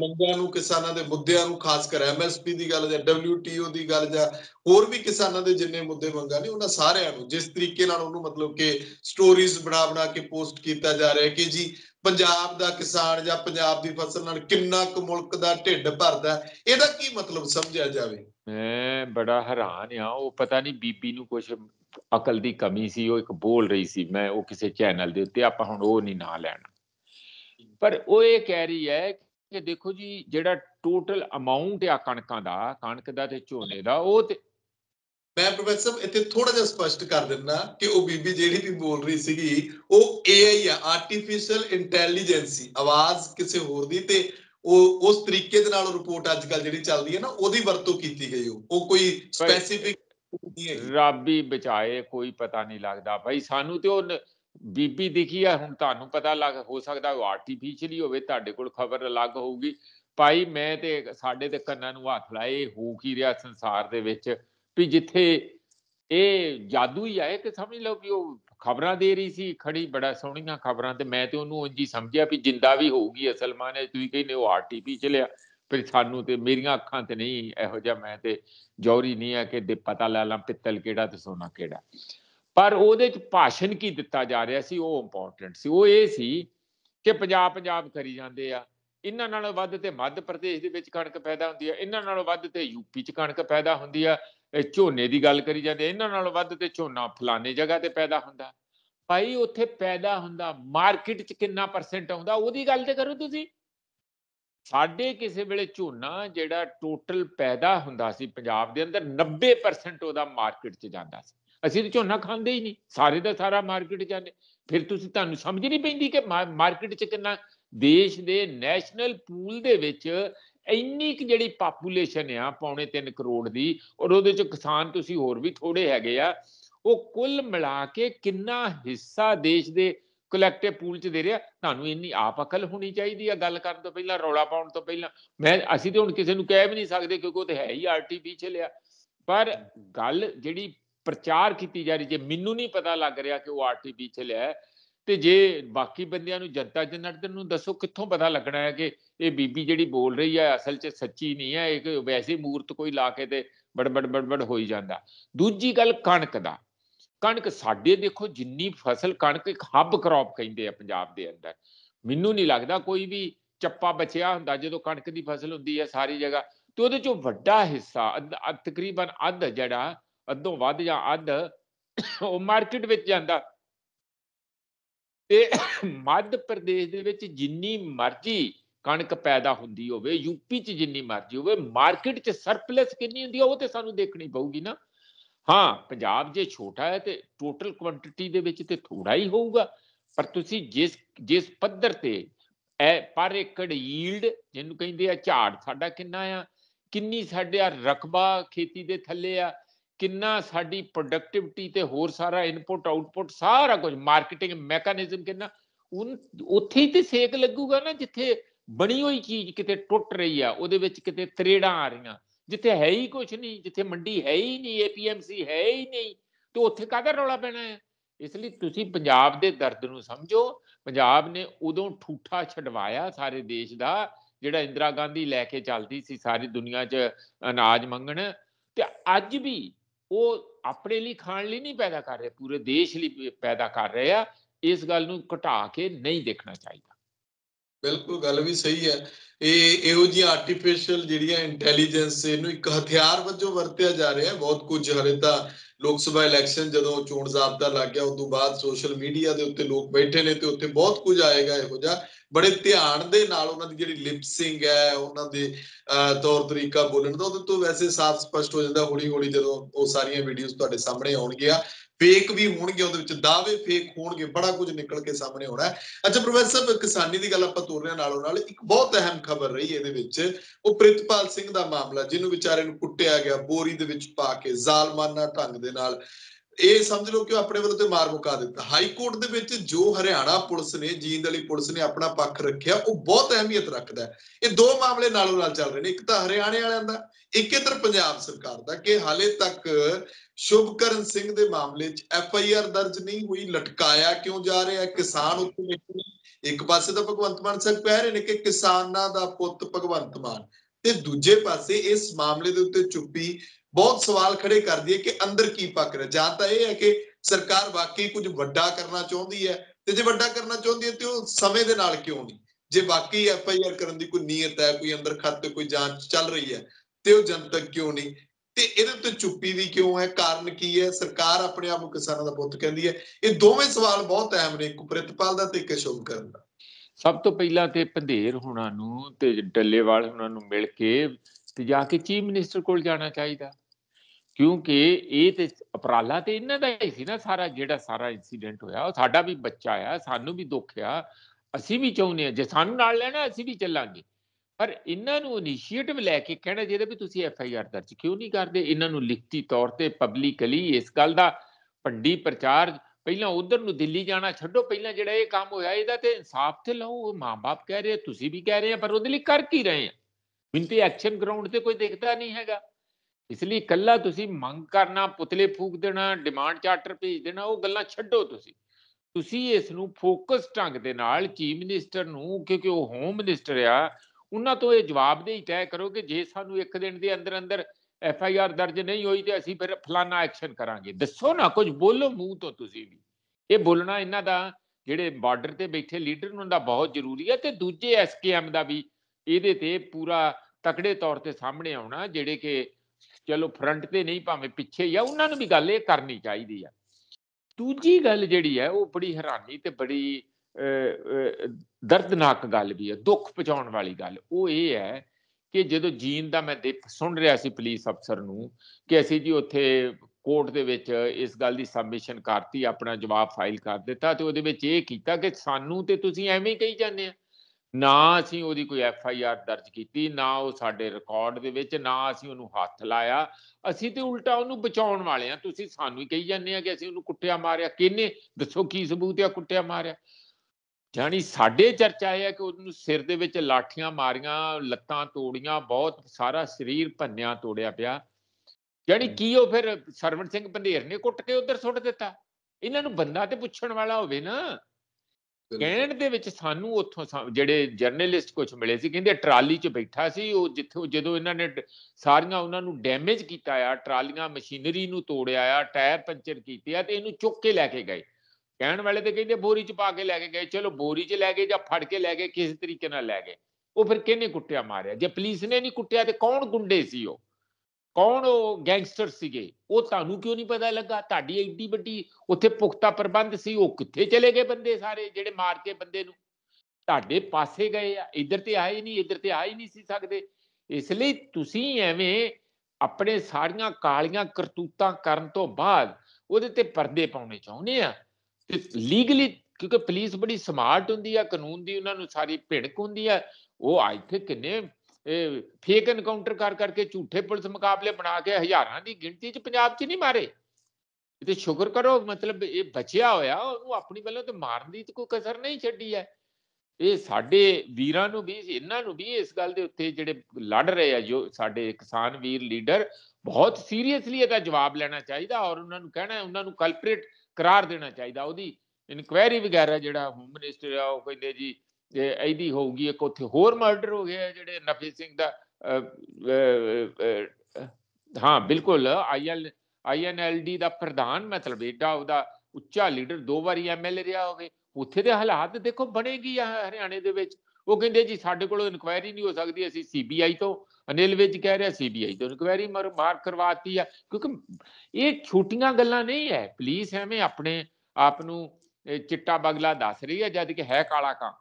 ਮੰਗਾਂ ਨੂੰ ਕਿਸਾਨਾਂ ਦੇ ਮੁੱਦਿਆਂ ਨੂੰ ਖਾਸ ਕਰ ਐਮਐਸਪੀ ਦੀ ਗੱਲ ਜਾਂ ਡਬਲਯੂਟੀਓ ਦੀ ਗੱਲ ਜਾਂ ਹੋਰ ਵੀ ਕਿਸਾਨਾਂ ਦੇ ਜਿੰਨੇ ਮੁੱਦੇ ਮੰਗਾਂ ਨੇ ਉਹਨਾਂ ਸਾਰਿਆਂ ਨੂੰ ਜਿਸ ਤਰੀਕੇ ਨਾਲ ਉਹਨੂੰ ਮਤਲਬ ਕਿ ਸਟੋਰੀਜ਼ ਬਣਾ ਬਣਾ ਕੇ ਪੋਸਟ ਕੀਤਾ ਜਾ ਰਿਹਾ ਹੈ ਕਿ ਜੀ ਪੰਜਾਬ ਦਾ ਕਿਸਾਨ ਜਾਂ ਪੰਜਾਬ ਦੀ ਫਸਲ ਨਾਲ ਕਿੰਨਾ ਕੁ ਮੁਲਕ ਦਾ ਢਿੱਡ ਭਰਦਾ ਇਹਦਾ ਕੀ ਮਤਲਬ ਸਮਝਿਆ ਜਾਵੇ ਮੈਂ ਬੜਾ ਹੈਰਾਨ ਆ ਉਹ ਪਤਾ ਨਹੀਂ ਬੀਬੀ ਨੂੰ ਕੁਝ ਅਕਲ ਦੀ ਕਮੀ ਸੀ ਉਹ ਇੱਕ ਬੋਲ ਰਹੀ ਸੀ ਮੈਂ ਉਹ ਕਿਸੇ ਚੈਨਲ ਦੇ ਉੱਤੇ ਆਪਾਂ ਹੁਣ ਉਹ ਨਹੀਂ ਨਾਂ ਲੈਣਾ ਪਰ ਉਹ ਇਹ ਕਹਿ ਰਹੀ ਹੈ ਕਿ ਦੇਖੋ ਜੀ ਜਿਹੜਾ ਟੋਟਲ ਅਮਾਉਂਟ ਆ ਕਣਕਾਂ ਦਾ ਕਣਕ ਦਾ ਤੇ ਝੋਨੇ ਦਾ ਉਹ ਤੇ ਮੈਂ ਪ੍ਰੋਫੈਸਰ ਸਾਹਿਬ ਇੱਥੇ ਥੋੜਾ ਜਿਹਾ ਸਪਸ਼ਟ ਕਰ ਦਿੰਦਾ ਕਿ ਉਹ ਬੀਬੀ ਜਿਹੜੀ ਵੀ ਬੋਲ ਰਹੀ ਸੀਗੀ ਉਹ AI ਆ ਆਰਟੀਫੀਸ਼ੀਅਲ ਇੰਟੈਲੀਜੈਂਸੀ ਆਵਾਜ਼ ਕਿਸੇ ਹੋਰ ਦੀ ਤੇ ਉਹ ਉਸ ਤਰੀਕੇ ਦੇ ਨਾਲ ਰਿਪੋਰਟ ਅੱਜ ਕੱਲ ਜਿਹੜੀ ਚੱਲਦੀ ਹੈ ਨਾ ਉਹਦੀ ਵਰਤੋਂ ਕੀਤੀ ਗਈ ਉਹ ਕੋਈ ਸਪੈਸੀਫਿਕ ਰਾਬੀ ਬਚਾਏ ਕੋਈ ਪਤਾ ਨਹੀਂ ਲੱਗਦਾ ਭਾਈ ਸਾਨੂੰ ਤੇ ਉਹ ਬੀਬੀ ਦਿਖੀ ਆ ਹੁਣ ਤੁਹਾਨੂੰ ਪਤਾ ਲੱਗ ਹੋ ਸਕਦਾ ਉਹ ਆਰਟੀਫੀਸ਼ੀਅਲੀ ਹੋਵੇ ਤੁਹਾਡੇ ਕੋਲ ਖਬਰ ਅਲੱਗ ਹੋਊਗੀ ਭਾਈ ਮੈਂ ਤੇ ਸਾਡੇ ਤੇ ਕੰਨਾਂ ਨੂੰ ਹੱਥ ਲਾਏ ਹੋ ਕੀ ਰਿਹਾ ਸੰਸਾਰ ਦੇ ਵਿੱਚ ਵੀ ਜਿੱਥੇ ਇਹ ਜਾਦੂ ਹੀ ਆਏ ਕਿ ਸਮਝ ਲਓ ਕਿ ਉਹ ਖਬਰਾਂ ਦੇ ਰਹੀ ਸੀ ਖੜੀ ਬੜਾ ਸੋਹਣੀਆਂ ਖਬਰਾਂ ਤੇ ਮੈਂ ਤੇ ਉਹਨੂੰ ਉਂਝ ਹੀ ਸਮਝਿਆ ਵੀ ਜਿੰਦਾ ਵੀ ਹੋਊਗੀ ਅਸਲ ਮਾਨੇ ਤੁਸੀਂ ਕਹਿੰਦੇ ਉਹ ਚ ਲਿਆ ਫਿਰ ਸਾਨੂੰ ਤੇ ਮੇਰੀਆਂ ਅੱਖਾਂ ਤੇ ਨਹੀਂ ਇਹੋ ਜਿਹਾ ਮੈਂ ਤੇ ਜੌਰੀ ਨਹੀਂ ਆ ਕਿ ਦੇ ਪਤਾ ਲੈ ਲਾਂ ਪਿੱਤਲ ਕਿਹੜਾ ਤੇ ਸੋਨਾ ਕਿਹੜਾ ਪਰ ਉਹਦੇ ਚ ਭਾਸ਼ਣ ਕੀ ਦਿੱਤਾ ਜਾ ਰਿਹਾ ਸੀ ਉਹ ਇੰਪੋਰਟੈਂਟ ਸੀ ਉਹ ਇਹ ਸੀ ਕਿ ਪੰਜਾਬ ਪੰਜਾਬ ਕਰੀ ਜਾਂਦੇ ਆ ਇਹਨਾਂ ਨਾਲੋਂ ਵੱਧ ਤੇ ਮੱਧ ਪ੍ਰਦੇਸ਼ ਦੇ ਵਿੱਚ ਕਣਕ ਪੈਦਾ ਹੁੰਦੀ ਆ ਇਹਨਾਂ ਨਾਲੋਂ ਵੱਧ ਤੇ ਯੂਪੀ ਚ ਕਣਕ ਪੈਦਾ ਹੁੰਦੀ ਆ ਝੋਨੇ ਦੀ ਗੱਲ ਕਰੀ ਜਾਂਦੇ ਇਹਨਾਂ ਨਾਲੋਂ ਵੱਧ ਤੇ ਝੋਨਾ ਫਲਾਣੇ ਜਗ੍ਹਾ ਤੇ ਪੈਦਾ ਹੁੰਦਾ ਭਾਈ ਉੱਥੇ ਪੈਦਾ ਹੁੰਦਾ ਮਾਰਕੀਟ 'ਚ ਕਿੰਨਾ ਪਰਸੈਂਟ ਆਉਂਦਾ ਉਹਦੀ ਗੱਲ ਤੇ ਕਰੋ ਤੁਸੀਂ ਸਾਡੇ ਕਿਸੇ ਵੇਲੇ ਝੋਨਾ ਜਿਹੜਾ ਟੋਟਲ ਪੈਦਾ ਹੁੰਦਾ ਸੀ ਪੰਜਾਬ ਦੇ ਅੰਦਰ 90% ਉਹਦਾ ਮਾਰਕੀਟ 'ਚ ਜਾਂਦਾ ਸੀ ਅਸੀਂ ਤਾਂ ਝੋਨਾ ਖਾਂਦੇ ਹੀ ਨਹੀਂ ਸਾਰੇ ਦਾ ਸਾਰਾ ਮਾਰਕੀਟ ਜਾਂਦੇ ਫਿਰ ਤੁਸੀਂ ਤੁਹਾਨੂੰ ਸਮਝ ਨਹੀਂ ਪੈਂਦੀ ਕਿ ਮਾਰਕੀਟ 'ਚ ਕਿੰਨਾ ਦੇਸ਼ ਦੇ ਨੈਸ਼ਨਲ ਪੂਲ ਦੇ ਵਿੱਚ ਇੰਨੀ ਕਿ ਜਿਹੜੀ ਪਾਪੂਲੇਸ਼ਨ ਆ ਪੌਣੇ 3 ਕਰੋੜ ਦੀ ਔਰ ਉਹਦੇ ਚ ਕਿਸਾਨ ਤੁਸੀਂ ਹੋਰ ਵੀ ਥੋੜੇ ਹੈਗੇ ਆ ਉਹ ਕੁੱਲ ਮਿਲਾ ਕੇ ਕਿੰਨਾ ਹਿੱਸਾ ਦੇਸ਼ ਦੇ ਕਲੈਕਟਿਵ ਪੂਲ 'ਚ ਦੇ ਰਿਹਾ ਤੁਹਾਨੂੰ ਇੰਨੀ ਆਪ ਅਕਲ ਹੋਣੀ ਚਾਹੀਦੀ ਆ ਗੱਲ ਕਰਨ ਤੋਂ ਪਹਿਲਾਂ ਰੌਲਾ ਪਾਉਣ ਤੋਂ ਪਹਿਲਾਂ ਮੈਂ ਅਸੀਂ ਤੇ ਹੁਣ ਕਿਸੇ ਨੂੰ ਕਹਿ ਵੀ ਨਹੀਂ ਸਕਦੇ ਕਿਉਂਕਿ ਉਹ ਤੇ ਹੈ ਹੀ ਆਰਟੀਪੀ ਚ ਲਿਆ ਪਰ ਗੱਲ ਜਿਹੜੀ ਪ੍ਰਚਾਰ ਕੀਤੀ ਜਾ ਰਹੀ ਜੇ ਮੈਨੂੰ ਨਹੀਂ ਪਤਾ ਲੱਗ ਰਿਹਾ ਕਿ ਉਹ ਆਰਟੀਪੀ ਲਿਆ ਹੈ ਤੇ ਜੇ ਬਾਕੀ ਬੰਦਿਆਂ ਨੂੰ ਜਨਤਾ ਜਨਰਦਨ ਨੂੰ ਦੱਸੋ ਕਿੱਥੋਂ ਪਤਾ ਲੱਗਣਾ ਹੈ ਕਿ ਇਹ ਬੀਬੀ ਜਿਹੜੀ ਬੋਲ ਰਹੀ ਹੈ ਅਸਲ 'ਚ ਸੱਚੀ ਨਹੀਂ ਹੈ ਇਹ ਵੈਸੀ ਮੂਰਤ ਕੋਈ ਲਾ ਕੇ ਤੇ ਬੜ ਬੜ ਬੜ ਬੜ ਹੋਈ ਜਾਂਦਾ ਦੂਜੀ ਗੱਲ ਕਣਕ ਦਾ ਕਣਕ ਸਾਡੇ ਦੇਖੋ ਜਿੰਨੀ ਫਸਲ ਕਣਕ ਇੱਕ ਹੱਬ ਕ੍ਰੌਪ ਕਹਿੰਦੇ ਆ ਪੰਜਾਬ ਦੇ ਅੰਦਰ ਮੈਨੂੰ ਨਹੀਂ ਲੱਗਦਾ ਕੋਈ ਵੀ ਚੱਪਾ ਬਚਿਆ ਹੁੰਦਾ ਜਦੋਂ ਕਣਕ ਦੀ ਫਸਲ ਹੁੰਦੀ ਹੈ ਸਾਰੀ ਜਗ੍ਹਾ ਤੇ ਉਹਦੇ ਚੋਂ ਵੱਡਾ ਹਿੱਸਾ ਤਕਰੀਬਨ ਅੱਧ ਜਿਹੜਾ ਅੱਧੋਂ ਵੱਧ ਜਾਂ ਅੱਧ ਉਹ ਮਾਰਕੀਟ ਵਿੱਚ ਜਾਂਦਾ ਤੇ ਮੱਧ ਪ੍ਰਦੇਸ਼ ਦੇ ਵਿੱਚ ਜਿੰਨੀ ਮਰਜ਼ੀ ਕਣਕ ਪੈਦਾ ਹੁੰਦੀ ਹੋਵੇ ਯੂਪੀ 'ਚ ਜਿੰਨੀ ਮਰਜ਼ੀ ਹੋਵੇ ਮਾਰਕੀਟ 'ਚ ਸਰਪਲਸ ਕਿੰਨੀ ਹੁੰਦੀ ਹੈ ਉਹ ਤੇ ਸਾਨੂੰ ਦੇਖਣੀ ਪਊਗੀ ਨਾ ਹਾਂ ਪੰਜਾਬ ਜੇ ਛੋਟਾ ਹੈ ਤੇ ਟੋਟਲ ਕੁਆਂਟੀਟੀ ਦੇ ਵਿੱਚ ਤੇ ਥੋੜਾ ਹੀ ਹੋਊਗਾ ਪਰ ਤੁਸੀਂ ਜਿਸ ਜਿਸ ਪੱਧਰ ਤੇ ਐ ਪਰ ਏਕੜ ਯੀਲਡ ਜਿਹਨੂੰ ਕਹਿੰਦੇ ਆ ਝਾੜ ਸਾਡਾ ਕਿੰਨਾ ਆ ਕਿੰਨੀ ਸਾਡੇ ਆ ਰਕਬਾ ਖੇਤੀ ਦੇ ਥੱਲੇ ਆ ਕਿੰਨਾ ਸਾਡੀ ਪ੍ਰੋਡਕਟਿਵਿਟੀ ਤੇ ਹੋਰ ਸਾਰਾ ਇਨਪੁਟ ਆਊਟਪੁਟ ਸਾਰਾ ਕੁਝ ਮਾਰਕੀਟਿੰਗ ਮੈਕੈਨਿਜ਼ਮ ਕਿੰਨਾ ਉੱਥੇ ਹੀ ਤੇ ਸੇਕ ਲੱਗੂਗਾ ਨਾ ਜਿੱਥੇ ਬਣੀ ਹੋਈ ਚੀਜ਼ ਕਿਤੇ ਟੁੱਟ ਰਹੀ ਆ ਉਹਦੇ ਵਿੱਚ ਕਿਤੇ ਤਰੇੜਾਂ ਆ ਰਹੀਆਂ ਜਿੱਥੇ ਹੈ ਹੀ ਕੁਝ ਨਹੀਂ ਜਿੱਥੇ ਮੰਡੀ ਹੈ ਹੀ ਨਹੀਂ ਏਪੀਐਮਸੀ ਹੈ ਹੀ ਨਹੀਂ ਤੇ ਉੱਥੇ ਕਾਹਦਾ ਰੌਲਾ ਪੈਣਾ ਹੈ ਇਸ ਲਈ ਤੁਸੀਂ ਪੰਜਾਬ ਦੇ ਦਰਦ ਨੂੰ ਸਮਝੋ ਪੰਜਾਬ ਨੇ ਉਦੋਂ ਠੂਠਾ ਛਡਵਾਇਆ ਸਾਰੇ ਦੇਸ਼ ਦਾ ਜਿਹੜਾ ਇੰਦਰਾ ਗਾਂਧੀ ਲੈ ਕੇ ਚੱਲਦੀ ਸੀ ਸਾਰੀ ਦੁਨੀਆ 'ਚ ਅਨਾਜ ਮੰਗਣ ਤੇ ਅੱਜ ਵੀ ਉਹ ਆਪਣੇ ਲਈ ਖਾਣ ਲਈ ਨਹੀਂ ਪੈਦਾ ਕਰ ਰਹੇ ਪੂਰੇ ਦੇਸ਼ ਲਈ ਪੈਦਾ ਕਰ ਰਹੇ ਆ ਇਸ ਗੱਲ ਨੂੰ ਘਟਾ ਕੇ ਨਹੀਂ ਦੇਖਣਾ ਚਾਹੀਦਾ ਬਿਲਕੁਲ ਗੱਲ ਵੀ ਸਹੀ ਹੈ ਇਹ ਇਹੋ ਜੀ ਆਰਟੀਫੀਸ਼ੀਅਲ ਜਿਹੜੀਆਂ ਇੰਟੈਲੀਜੈਂਸ ਇਹਨੂੰ ਇੱਕ ਹਥਿਆਰ ਵਜੋਂ ਵਰਤਿਆ ਜਾ ਰਿਹਾ ਹੈ ਬਹੁਤ ਕੁਝ ਹਰੇ ਤਾਂ ਲੋਕ ਸਭਾ ਇਲੈਕਸ਼ਨ ਜਦੋਂ ਚੋਣ ਜ਼ਾਬਤਾ ਲੱਗ ਗਿਆ ਤੋਂ ਬਾਅਦ ਸੋਸ਼ਲ ਮੀਡੀਆ ਦੇ ਉੱਤੇ ਲੋਕ ਬੈਠੇ ਨੇ ਤੇ ਉੱਤੇ ਬਹੁਤ ਕੁਝ ਆਏਗਾ ਇਹੋ ਜਿਹਾ ਬੜੇ ਧਿਆਨ ਦੇ ਨਾਲ ਉਹਨਾਂ ਦੀ ਜਿਹੜੀ ਲਿਪਸਿੰਗ ਹੈ ਉਹਨਾਂ ਦੇ ਤੌਰ ਤਰੀਕਾ ਬੋਲਣ ਦਾ ਉਹਦੇ ਤੋਂ ਵੈਸੇ ਸਾਫ਼ ਸਪਸ਼ਟ ਹੋ ਜਾਂਦਾ ਹੌਲੀ ਹੌਲੀ ਜਦੋਂ ਉਹ ਸਾਰੀਆਂ ਵੀਡੀਓਜ਼ ਤੁਹਾਡੇ ਸਾਹਮਣੇ ਆਉਣਗੀਆਂ ਫੇਕ ਵੀ ਹੋਣਗੇ ਉਹਦੇ ਵਿੱਚ ਦਾਅਵੇ ਫੇਕ ਹੋਣਗੇ ਬੜਾ ਕੁਝ ਨਿਕਲ ਕੇ ਸਾਹਮਣੇ ਆਉਣਾ ਹੈ ਅੱਛਾ ਪ੍ਰੋਫੈਸਰ ਸਾਹਿਬ ਕਿਸਾਨੀ ਦੀ ਗੱਲ ਆਪਾਂ ਤੋਰ ਰਹੇ ਨਾਲੋਂ ਨਾਲ ਇੱਕ ਬਹੁਤ ਅਹਿਮ ਖਬਰ ਰਹੀ ਇਹਦੇ ਵਿੱਚ ਉਹ ਪ੍ਰਿਤਪਾਲ ਸਿੰਘ ਦਾ ਮਾਮਲਾ ਜਿਹਨੂੰ ਵਿਚਾਰੇ ਨੂੰ ਕੁੱਟਿਆ ਗਿਆ ਬੋਰੀ ਦੇ ਵਿੱਚ ਪਾ ਕੇ ਜ਼ਾਲਮਾਨਾ ਢੰਗ ਦੇ ਨਾਲ ਇਹ ਸਮਝ ਲਓ ਕਿ ਆਪਣੇ ਵੱਲੋਂ ਤੇ ਮਾਰ ਮੁਕਾ ਦਿੱਤਾ ਹਾਈ ਕੋਰਟ ਦੇ ਵਿੱਚ ਜੋ ਹਰਿਆਣਾ ਪੁਲਿਸ ਨੇ ਜੀਂਦ ਵਾਲੀ ਪੁਲਿਸ ਨੇ ਆਪਣਾ ਪੱਖ ਰੱਖਿਆ ਉਹ ਬਹੁਤ ਅਹਿਮੀਅਤ ਰੱਖਦਾ ਇਹ ਦੋ ਮਾਮਲੇ ਨਾਲੋਂ ਨਾਲ ਚੱਲ ਰਹੇ ਨੇ ਇੱਕ ਤਾਂ ਹਰਿਆਣੇ ਵਾਲਿਆਂ ਦਾ ਇੱਕ ਇਧਰ ਪੰਜਾਬ ਸਰਕਾਰ ਦਾ ਕਿ ਹਾਲੇ ਤੱਕ ਸ਼ੁਭਕਰਨ ਸਿੰਘ ਦੇ ਮਾਮਲੇ 'ਚ ਐਫ ਆਈ ਆਰ ਦਰਜ ਨਹੀਂ ਹੋਈ ਲਟਕਾਇਆ ਕਿਉਂ ਜਾ ਰਿਹਾ ਕਿਸਾਨ ਉੱਤੇ ਨਹੀਂ ਇੱਕ ਪਾਸੇ ਤਾਂ ਭਗਵੰਤ ਮਾਨ ਸਾਹਿਬ ਕਹਿ ਰਹੇ ਨੇ ਕਿ ਕਿਸਾਨਾਂ ਦਾ ਪੁੱਤ ਭਗਵੰਤ ਮਾਨ ਤੇ ਦੂਜੇ ਪਾਸੇ ਇਸ ਮਾਮਲੇ ਦੇ ਉੱਤੇ ਚੁੱਪੀ ਬਹੁਤ ਸਵਾਲ ਖੜੇ ਕਰਦੀ ਹੈ ਕਿ ਅੰਦਰ ਕੀ ਪੱਕ ਰਿਹਾ ਜਾਂ ਤਾਂ ਇਹ ਹੈ ਕਿ ਸਰਕਾਰ ਵਾਕਈ ਕੁਝ ਵੱਡਾ ਕਰਨਾ ਚਾਹੁੰਦੀ ਹੈ ਤੇ ਜੇ ਵੱਡਾ ਕਰਨਾ ਚਾਹੁੰਦੀ ਹੈ ਤੇ ਉਹ ਸਮੇਂ ਦੇ ਨਾਲ ਕਿਉਂ ਨਹੀਂ ਜੇ ਵਾਕਈ ਐਫ ਆਈ ਆਰ ਕਰਨ ਦੀ ਕੋਈ ਨੀਅਤ ਹੈ ਕੋਈ ਅੰਦਰ ਖੱਤ ਕੋਈ ਜਾਂਚ ਚੱਲ ਰਹੀ ਹੈ ਤੇ ਉਹ ਜਨ ਤੱਕ ਕਿਉਂ ਨਹੀਂ ਤੇ ਇਹਦੇ ਤੋਂ ਚੁੱਪੀ ਵੀ ਕਿਉਂ ਹੈ ਕਾਰਨ ਕੀ ਹੈ ਸਰਕਾਰ ਆਪਣੇ ਆਪ ਨੂੰ ਕਿਸਾਨਾਂ ਦਾ ਪੁੱਤ ਕਹਿੰਦੀ ਹੈ ਇਹ ਦੋਵੇਂ ਸਵਾਲ ਬਹੁਤ ਅਹਿਮ ਨੇ ਇੱਕ ਪ੍ਰਿਤਪਾਲ ਦਾ ਤੇ ਇੱਕ ਸ਼ੋਭ ਕਰਨ ਦਾ ਸਭ ਤੋਂ ਪਹਿਲਾਂ ਤੇ ਪੰਧੇਰ ਹੋਣਾ ਨੂੰ ਤੇ ਡੱਲੇਵਾਲ ਉਹਨਾਂ ਨੂੰ ਮਿਲ ਕੇ ਤੇ ਜਾ ਕੇ ਚੀਫ ਮਿਨਿਸਟਰ ਕੋਲ ਜਾਣਾ ਚਾਹੀਦਾ ਕਿਉਂਕਿ ਇਹ ਤੇ ਅਪਰਾਲਾ ਤੇ ਇਹਨਾਂ ਦਾ ਹੀ ਸੀ ਨਾ ਸਾਰਾ ਜਿਹੜਾ ਸਾਰਾ ਇਨਸੀਡੈਂਟ ਹੋਇਆ ਉਹ ਸਾਡਾ ਵੀ ਬੱਚਾ ਆ ਸਾਨੂੰ ਵੀ ਦੁੱਖ ਆ ਅਸੀਂ ਵੀ ਚਾਹੁੰਦੇ ਆ ਜੇ ਸਾਨੂੰ ਨਾਲ ਲੈਣਾ ਅਸੀਂ ਵੀ ਚੱਲਾਂਗੇ ਪਰ ਇਹਨਾਂ ਨੂੰ ਇਨੀਸ਼ੀਏਟਿਵ ਲੈ ਕੇ ਕਹਿਣਾ ਜਿਹੜੇ ਵੀ ਤੁਸੀਂ ਐਫ ਆਈ ਆਰ ਦਰਜ ਕਿਉਂ ਨਹੀਂ ਕਰਦੇ ਇਹਨਾਂ ਨੂੰ ਲਿਖਤੀ ਤੌਰ ਤੇ ਪਬਲਿਕਲੀ ਇਸ ਗੱਲ ਦਾ ਭੰਡੀ ਪ੍ਰਚਾਰ ਪਹਿਲਾਂ ਉਧਰ ਨੂੰ ਦਿੱਲੀ ਜਾਣਾ ਛੱਡੋ ਪਹਿਲਾਂ ਜਿਹੜਾ ਇਹ ਕੰਮ ਹੋਇਆ ਇਹਦਾ ਤੇ ਇਨਸਾਫ ਤੇ ਲਾਓ ਉਹ ਮਾਂ-ਬਾਪ ਕਹਿ ਰਹੇ ਤੁਸੀਂ ਵੀ ਕਹਿ ਰਹੇ ਆ ਪਰ ਉਹਦੇ ਲਈ ਕਰ ਕੀ ਰਹੇ ਆ ਮਿੰਤੇ ਐਕਸ਼ਨ ਗਰਾਊਂਡ ਤੇ ਕੋਈ ਦੇਖਦਾ ਨਹੀਂ ਹੈਗਾ ਇਸ ਲਈ ਕੱਲਾ ਤੁਸੀਂ ਮੰਗ ਕਰਨਾ ਪੁਤਲੇ ਫੂਕ ਦੇਣਾ ਡਿਮਾਂਡ ਚਾਰਟਰ ਭੇਜ ਦੇਣਾ ਉਹ ਗੱਲਾਂ ਛੱਡੋ ਤੁਸੀਂ ਤੁਸੀਂ ਇਸ ਨੂੰ ਫੋਕਸ ਢੰਗ ਦੇ ਨਾਲ ਚੀਫ ਮਿਨਿਸਟਰ ਨੂੰ ਕਿਉਂਕਿ ਉਹ ਹੋਮ ਮਿਨਿਸਟਰ ਆ ਉਹਨਾਂ ਤੋਂ ਇਹ ਜਵਾਬ ਦੇ ਹੀ ਤੈਅ ਕਰੋ ਕਿ ਜੇ ਸਾਨੂੰ ਇੱਕ ਦਿਨ ਦੇ ਅੰਦਰ ਅੰਦਰ ਐਫ ਆਈ ਆਰ ਦਰਜ ਨਹੀਂ ਹੋਈ ਤੇ ਅਸੀਂ ਫਿਰ ਫਲਾਨਾ ਐਕਸ਼ਨ ਕਰਾਂਗੇ ਦੱਸੋ ਨਾ ਕੁਝ ਬੋਲੋ ਮੂੰਹ ਤੋਂ ਤੁਸੀਂ ਵੀ ਇਹ ਬੋਲਣਾ ਇਹਨਾਂ ਦਾ ਜਿਹੜੇ ਬਾਰਡਰ ਤੇ ਬੈਠੇ ਲੀਡਰ ਨੂੰ ਦਾ ਬਹੁਤ ਜ਼ਰੂਰੀ ਹੈ ਤੇ ਦੂਜੇ ਐਸ ਕੇ ਐਮ ਦਾ ਵੀ ਇਹਦੇ ਤੇ ਪੂਰਾ ਤਕੜੇ ਤੌਰ ਤੇ ਸਾਹਮਣੇ ਆਉਣਾ ਜਿਹੜੇ ਕਿ ਚਲੋ ਫਰੰਟ ਤੇ ਨਹੀਂ ਭਾਵੇਂ ਪਿੱਛੇ ਹੀ ਆ ਉਹਨਾਂ ਨੂੰ ਵੀ ਗੱਲ ਇਹ ਕਰਨੀ ਚਾਹੀਦੀ ਆ ਦੂਜੀ ਗੱਲ ਜਿਹੜੀ ਹੈ ਉਹ ਬੜੀ ਹੈਰਾਨੀ ਤੇ ਬੜੀ ਦਰਦਨਾਕ ਗੱਲ ਵੀ ਹੈ ਦੁੱਖ ਪਹੁੰਚਾਉਣ ਵਾਲੀ ਗੱਲ ਉਹ ਇਹ ਹੈ ਕਿ ਜਦੋਂ ਜੀਨ ਦਾ ਮੈਂ ਸੁਣ ਰਿਹਾ ਸੀ ਪੁਲਿਸ ਅਫਸਰ ਨੂੰ ਕਿ ਅਸੀਂ ਜੀ ਉੱਥੇ ਕੋਰਟ ਦੇ ਵਿੱਚ ਇਸ ਗੱਲ ਦੀ ਸਬਮਿਸ਼ਨ ਕਰਤੀ ਆਪਣਾ ਜਵਾਬ ਫਾਈਲ ਕਰ ਦਿੱਤਾ ਤੇ ਉਹਦੇ ਵਿੱਚ ਇਹ ਕੀਤਾ ਕਿ ਸਾਨੂੰ ਤੇ ਤੁਸੀਂ ਐਵੇਂ ਹੀ ਕਹੀ ਜਾਂਦੇ ਆ ਨਾ ਅਸੀਂ ਉਹਦੀ ਕੋਈ ਐਫ ਆਈ ਆਰ ਦਰਜ ਕੀਤੀ ਨਾ ਉਹ ਸਾਡੇ ਰਿਕਾਰਡ ਦੇ ਵਿੱਚ ਨਾ ਅਸੀਂ ਉਹਨੂੰ ਹੱਥ ਲਾਇਆ ਅਸੀਂ ਤੇ ਉਲਟਾ ਉਹਨੂੰ ਬਚਾਉਣ ਵਾਲੇ ਆ ਤੁਸੀਂ ਸਾਨੂੰ ਹੀ ਕਹੀ ਜਾਂਦੇ ਆ ਕਿ ਅਸੀਂ ਉਹਨੂੰ ਕੁੱਟਿਆ ਮਾਰਿਆ ਕਿਹਨੇ ਦੱਸੋ ਕੀ ਸਬੂਤ ਆ ਕੁੱਟਿਆ ਮਾਰਿਆ ਜਾਨੀ ਸਾਡੇ ਚਰਚਾ ਇਹ ਹੈ ਕਿ ਉਹਨੂੰ ਸਿਰ ਦੇ ਵਿੱਚ ਲਾਠੀਆਂ ਮਾਰੀਆਂ ਲੱਤਾਂ ਤੋੜੀਆਂ ਬਹੁਤ ਸਾਰਾ ਸਰੀਰ ਭੰਨਿਆ ਤੋੜਿਆ ਪਿਆ ਜਾਨੀ ਕੀ ਉਹ ਫਿਰ ਸਰਵਣ ਸਿੰਘ ਪੰਧੇਰ ਨੇ ਕੁੱਟ ਕੇ ਉਧਰ ਸੁੱਟ ਦਿੱਤਾ ਇਹਨਾਂ ਨੂੰ ਬੰਦਾ ਤੇ ਪੁੱਛਣ ਵਾਲਾ ਹੋਵੇ ਨਾ ਕਹਿਣ ਦੇ ਵਿੱਚ ਸਾਨੂੰ ਉੱਥੋਂ ਜਿਹੜੇ ਜਰਨਲਿਸਟ ਕੁਝ ਮਿਲੇ ਸੀ ਕਹਿੰਦੇ ਟਰਾਲੀ 'ਚ ਬੈਠਾ ਸੀ ਉਹ ਜਿੱਥੇ ਜਦੋਂ ਇਹਨਾਂ ਨੇ ਸਾਰੀਆਂ ਉਹਨਾਂ ਨੂੰ ਡੈਮੇਜ ਕੀਤਾ ਆ ਟਰਾਲੀਆਂ ਮਸ਼ੀਨਰੀ ਨੂੰ ਤੋੜਿਆ ਆ ਟਾਇਰ ਪੰਚਰ ਕੀਤੇ ਆ ਤੇ ਇਹਨੂੰ ਚੁੱਕ ਕੇ ਲੈ ਕੇ ਗਏ ਕਹਿਣ ਵਾਲੇ ਤੇ ਕਹਿੰਦੇ ਬੋਰੀ ਚ ਪਾ ਕੇ ਲੈ ਕੇ ਗਏ ਚਲੋ ਬੋਰੀ ਚ ਲੈ ਗਏ ਜਾਂ ਫੜ ਕੇ ਲੈ ਗਏ ਕਿਸੇ ਤਰੀਕੇ ਨਾਲ ਲੈ ਗਏ ਉਹ ਫਿਰ ਕਿਹਨੇ ਕੁੱਟਿਆ ਮਾਰਿਆ ਜੇ ਪੁਲਿਸ ਨੇ ਨਹੀਂ ਕੁੱਟਿਆ ਤੇ ਕੌਣ ਗੁੰਡੇ ਸੀ ਉਹ ਕੌਣ ਉਹ ਗੈਂਗਸਟਰ ਸੀਗੇ ਉਹ ਤੁਹਾਨੂੰ ਕਿਉਂ ਨਹੀਂ ਪਤਾ ਲੱਗਾ ਤੁਹਾਡੀ ਐਡੀ ਵੱਡੀ ਉੱਥੇ ਪੁਖਤਾ ਪ੍ਰਬੰਧ ਸੀ ਉਹ ਕਿੱਥੇ ਚਲੇ ਗਏ ਬੰਦੇ ਸਾਰੇ ਜਿਹੜੇ ਮਾਰ ਕੇ ਬੰਦੇ ਨੂੰ ਤੁਹਾਡੇ ਪਾਸੇ ਗਏ ਆ ਇੱਧਰ ਤੇ ਆਏ ਨਹੀਂ ਇੱਧਰ ਤੇ ਆਏ ਨਹੀਂ ਸੀ ਸਕਦੇ ਇਸ ਲਈ ਤੁਸੀਂ ਐਵੇਂ ਆਪਣੇ ਸਾਰੀਆਂ ਕਾਲੀਆਂ ਕਰਤੂਤਾਂ ਕਰਨ ਤੋਂ ਬਾਅਦ ਉਹਦੇ ਤੇ ਪਰਦੇ ਪਾਉਣੇ ਚਾਹੁੰਦੇ ਆ ਲੀਗਲੀ ਕਿਉਂਕਿ ਪੁਲਿਸ ਬੜੀ ਸਮਾਰਟ ਹੁੰਦੀ ਆ ਕਾਨੂੰਨ ਦੀ ਉਹਨਾਂ ਨੂੰ ਸਾਰੀ ਭਿੜਕ ਹੁੰਦੀ ਆ ਉਹ ਅੱਜ ਤੱਕ ਕਿੰਨੇ ਫੇਕ ਐਨਕਾਊਂਟਰ ਕਰ ਕਰਕੇ ਝੂਠੇ ਪੁਲਿਸ ਮੁਕਾਬਲੇ ਬਣਾ ਕੇ ਹਜ਼ਾਰਾਂ ਦੀ ਗਿਣਤੀ 'ਚ ਪੰਜਾਬ 'ਚ ਨਹੀਂ ਮਾਰੇ ਤੇ ਸ਼ੁਕਰ ਕਰੋ ਮਤਲਬ ਇਹ ਬਚਿਆ ਹੋਇਆ ਉਹਨੂੰ ਆਪਣੀ ਵੱਲੋਂ ਤੇ ਮਾਰਨ ਦੀ ਤੇ ਕੋਈ ਕਸਰ ਨਹੀਂ ਛੱਡੀ ਹੈ ਇਹ ਸਾਡੇ ਵੀਰਾਂ ਨੂੰ ਵੀ ਇਹਨਾਂ ਨੂੰ ਵੀ ਇਸ ਗੱਲ ਦੇ ਉੱਤੇ ਜਿਹੜੇ ਲੜ ਰਹੇ ਆ ਜੋ ਸਾਡੇ ਕਿਸਾਨ ਵੀਰ ਲੀਡਰ ਬਹੁਤ ਸੀਰੀਅਸਲੀ ਇਹਦਾ ਜਵਾਬ ਲੈਣਾ ਚਾਹੀਦਾ ਔਰ ਉਹਨਾਂ ਨੂੰ ਕਹਿਣਾ ਉਹਨਾਂ ਨੂੰ ਕਲਪਰੇਟ ਕਰਾਰ ਦੇਣਾ ਚਾਹੀਦਾ ਉਹਦੀ ਇਨਕੁਆਇਰੀ ਵਗੈਰਾ ਜਿਹੜਾ ਹੋਮ ਮਿਨਿਸਟਰ ਆ ਉਹ ਕਹਿੰਦੇ ਜੀ ਤੇ ਇਹਦੀ ਹੋਊਗੀ ਇੱਕ ਉੱਥੇ ਹੋਰ ਮਰਡਰ ਹੋ ਗਿਆ ਜਿਹੜੇ ਨਫੀ ਸਿੰਘ ਦਾ ਹਾਂ ਬਿਲਕੁਲ ਆਈਐਲ ਆਈਐਨਐਲਡੀ ਦਾ ਪ੍ਰਧਾਨ ਮਤਲਬ ਏਡਾ ਉਹਦਾ ਉੱਚਾ ਲੀਡਰ ਦੋ ਵਾਰੀ ਐਮਐਲਏ ਰਿਹਾ ਹੋਵੇ ਉੱਥੇ ਦੇ ਹਾਲਾਤ ਦੇਖੋ ਬਣੇਗੀ ਹਰਿਆਣੇ ਦੇ ਵਿੱਚ ਉਹ ਕਹਿੰਦੇ ਜੀ ਸਾਡੇ ਕੋਲੋਂ ਇਨਕੁਆਇਰੀ ਨਹੀਂ ਹੋ ਸਕਦੀ ਅਸੀਂ ਸੀਬੀਆਈ ਤੋਂ ਅਨਿਲ ਵਿੱਚ ਕਹਿ ਰਿਹਾ ਸੀਬੀਆਈ ਤੋਂ ਇਨਕੁਆਇਰੀ ਮਰ ਮਾਰ ਕਰਵਾਤੀ ਆ ਕਿਉਂਕਿ ਇਹ ਛੋਟੀਆਂ ਗੱਲਾਂ ਨਹੀਂ ਹੈ ਪੁਲਿਸ ਐਵੇਂ ਆਪਣੇ ਆਪ ਨੂੰ ਚਿੱਟਾ ਬਗਲਾ ਦੱਸ ਰਹੀ ਹੈ ਜਦ ਕਿ ਹੈ ਕਾਲਾ ਕਾਂ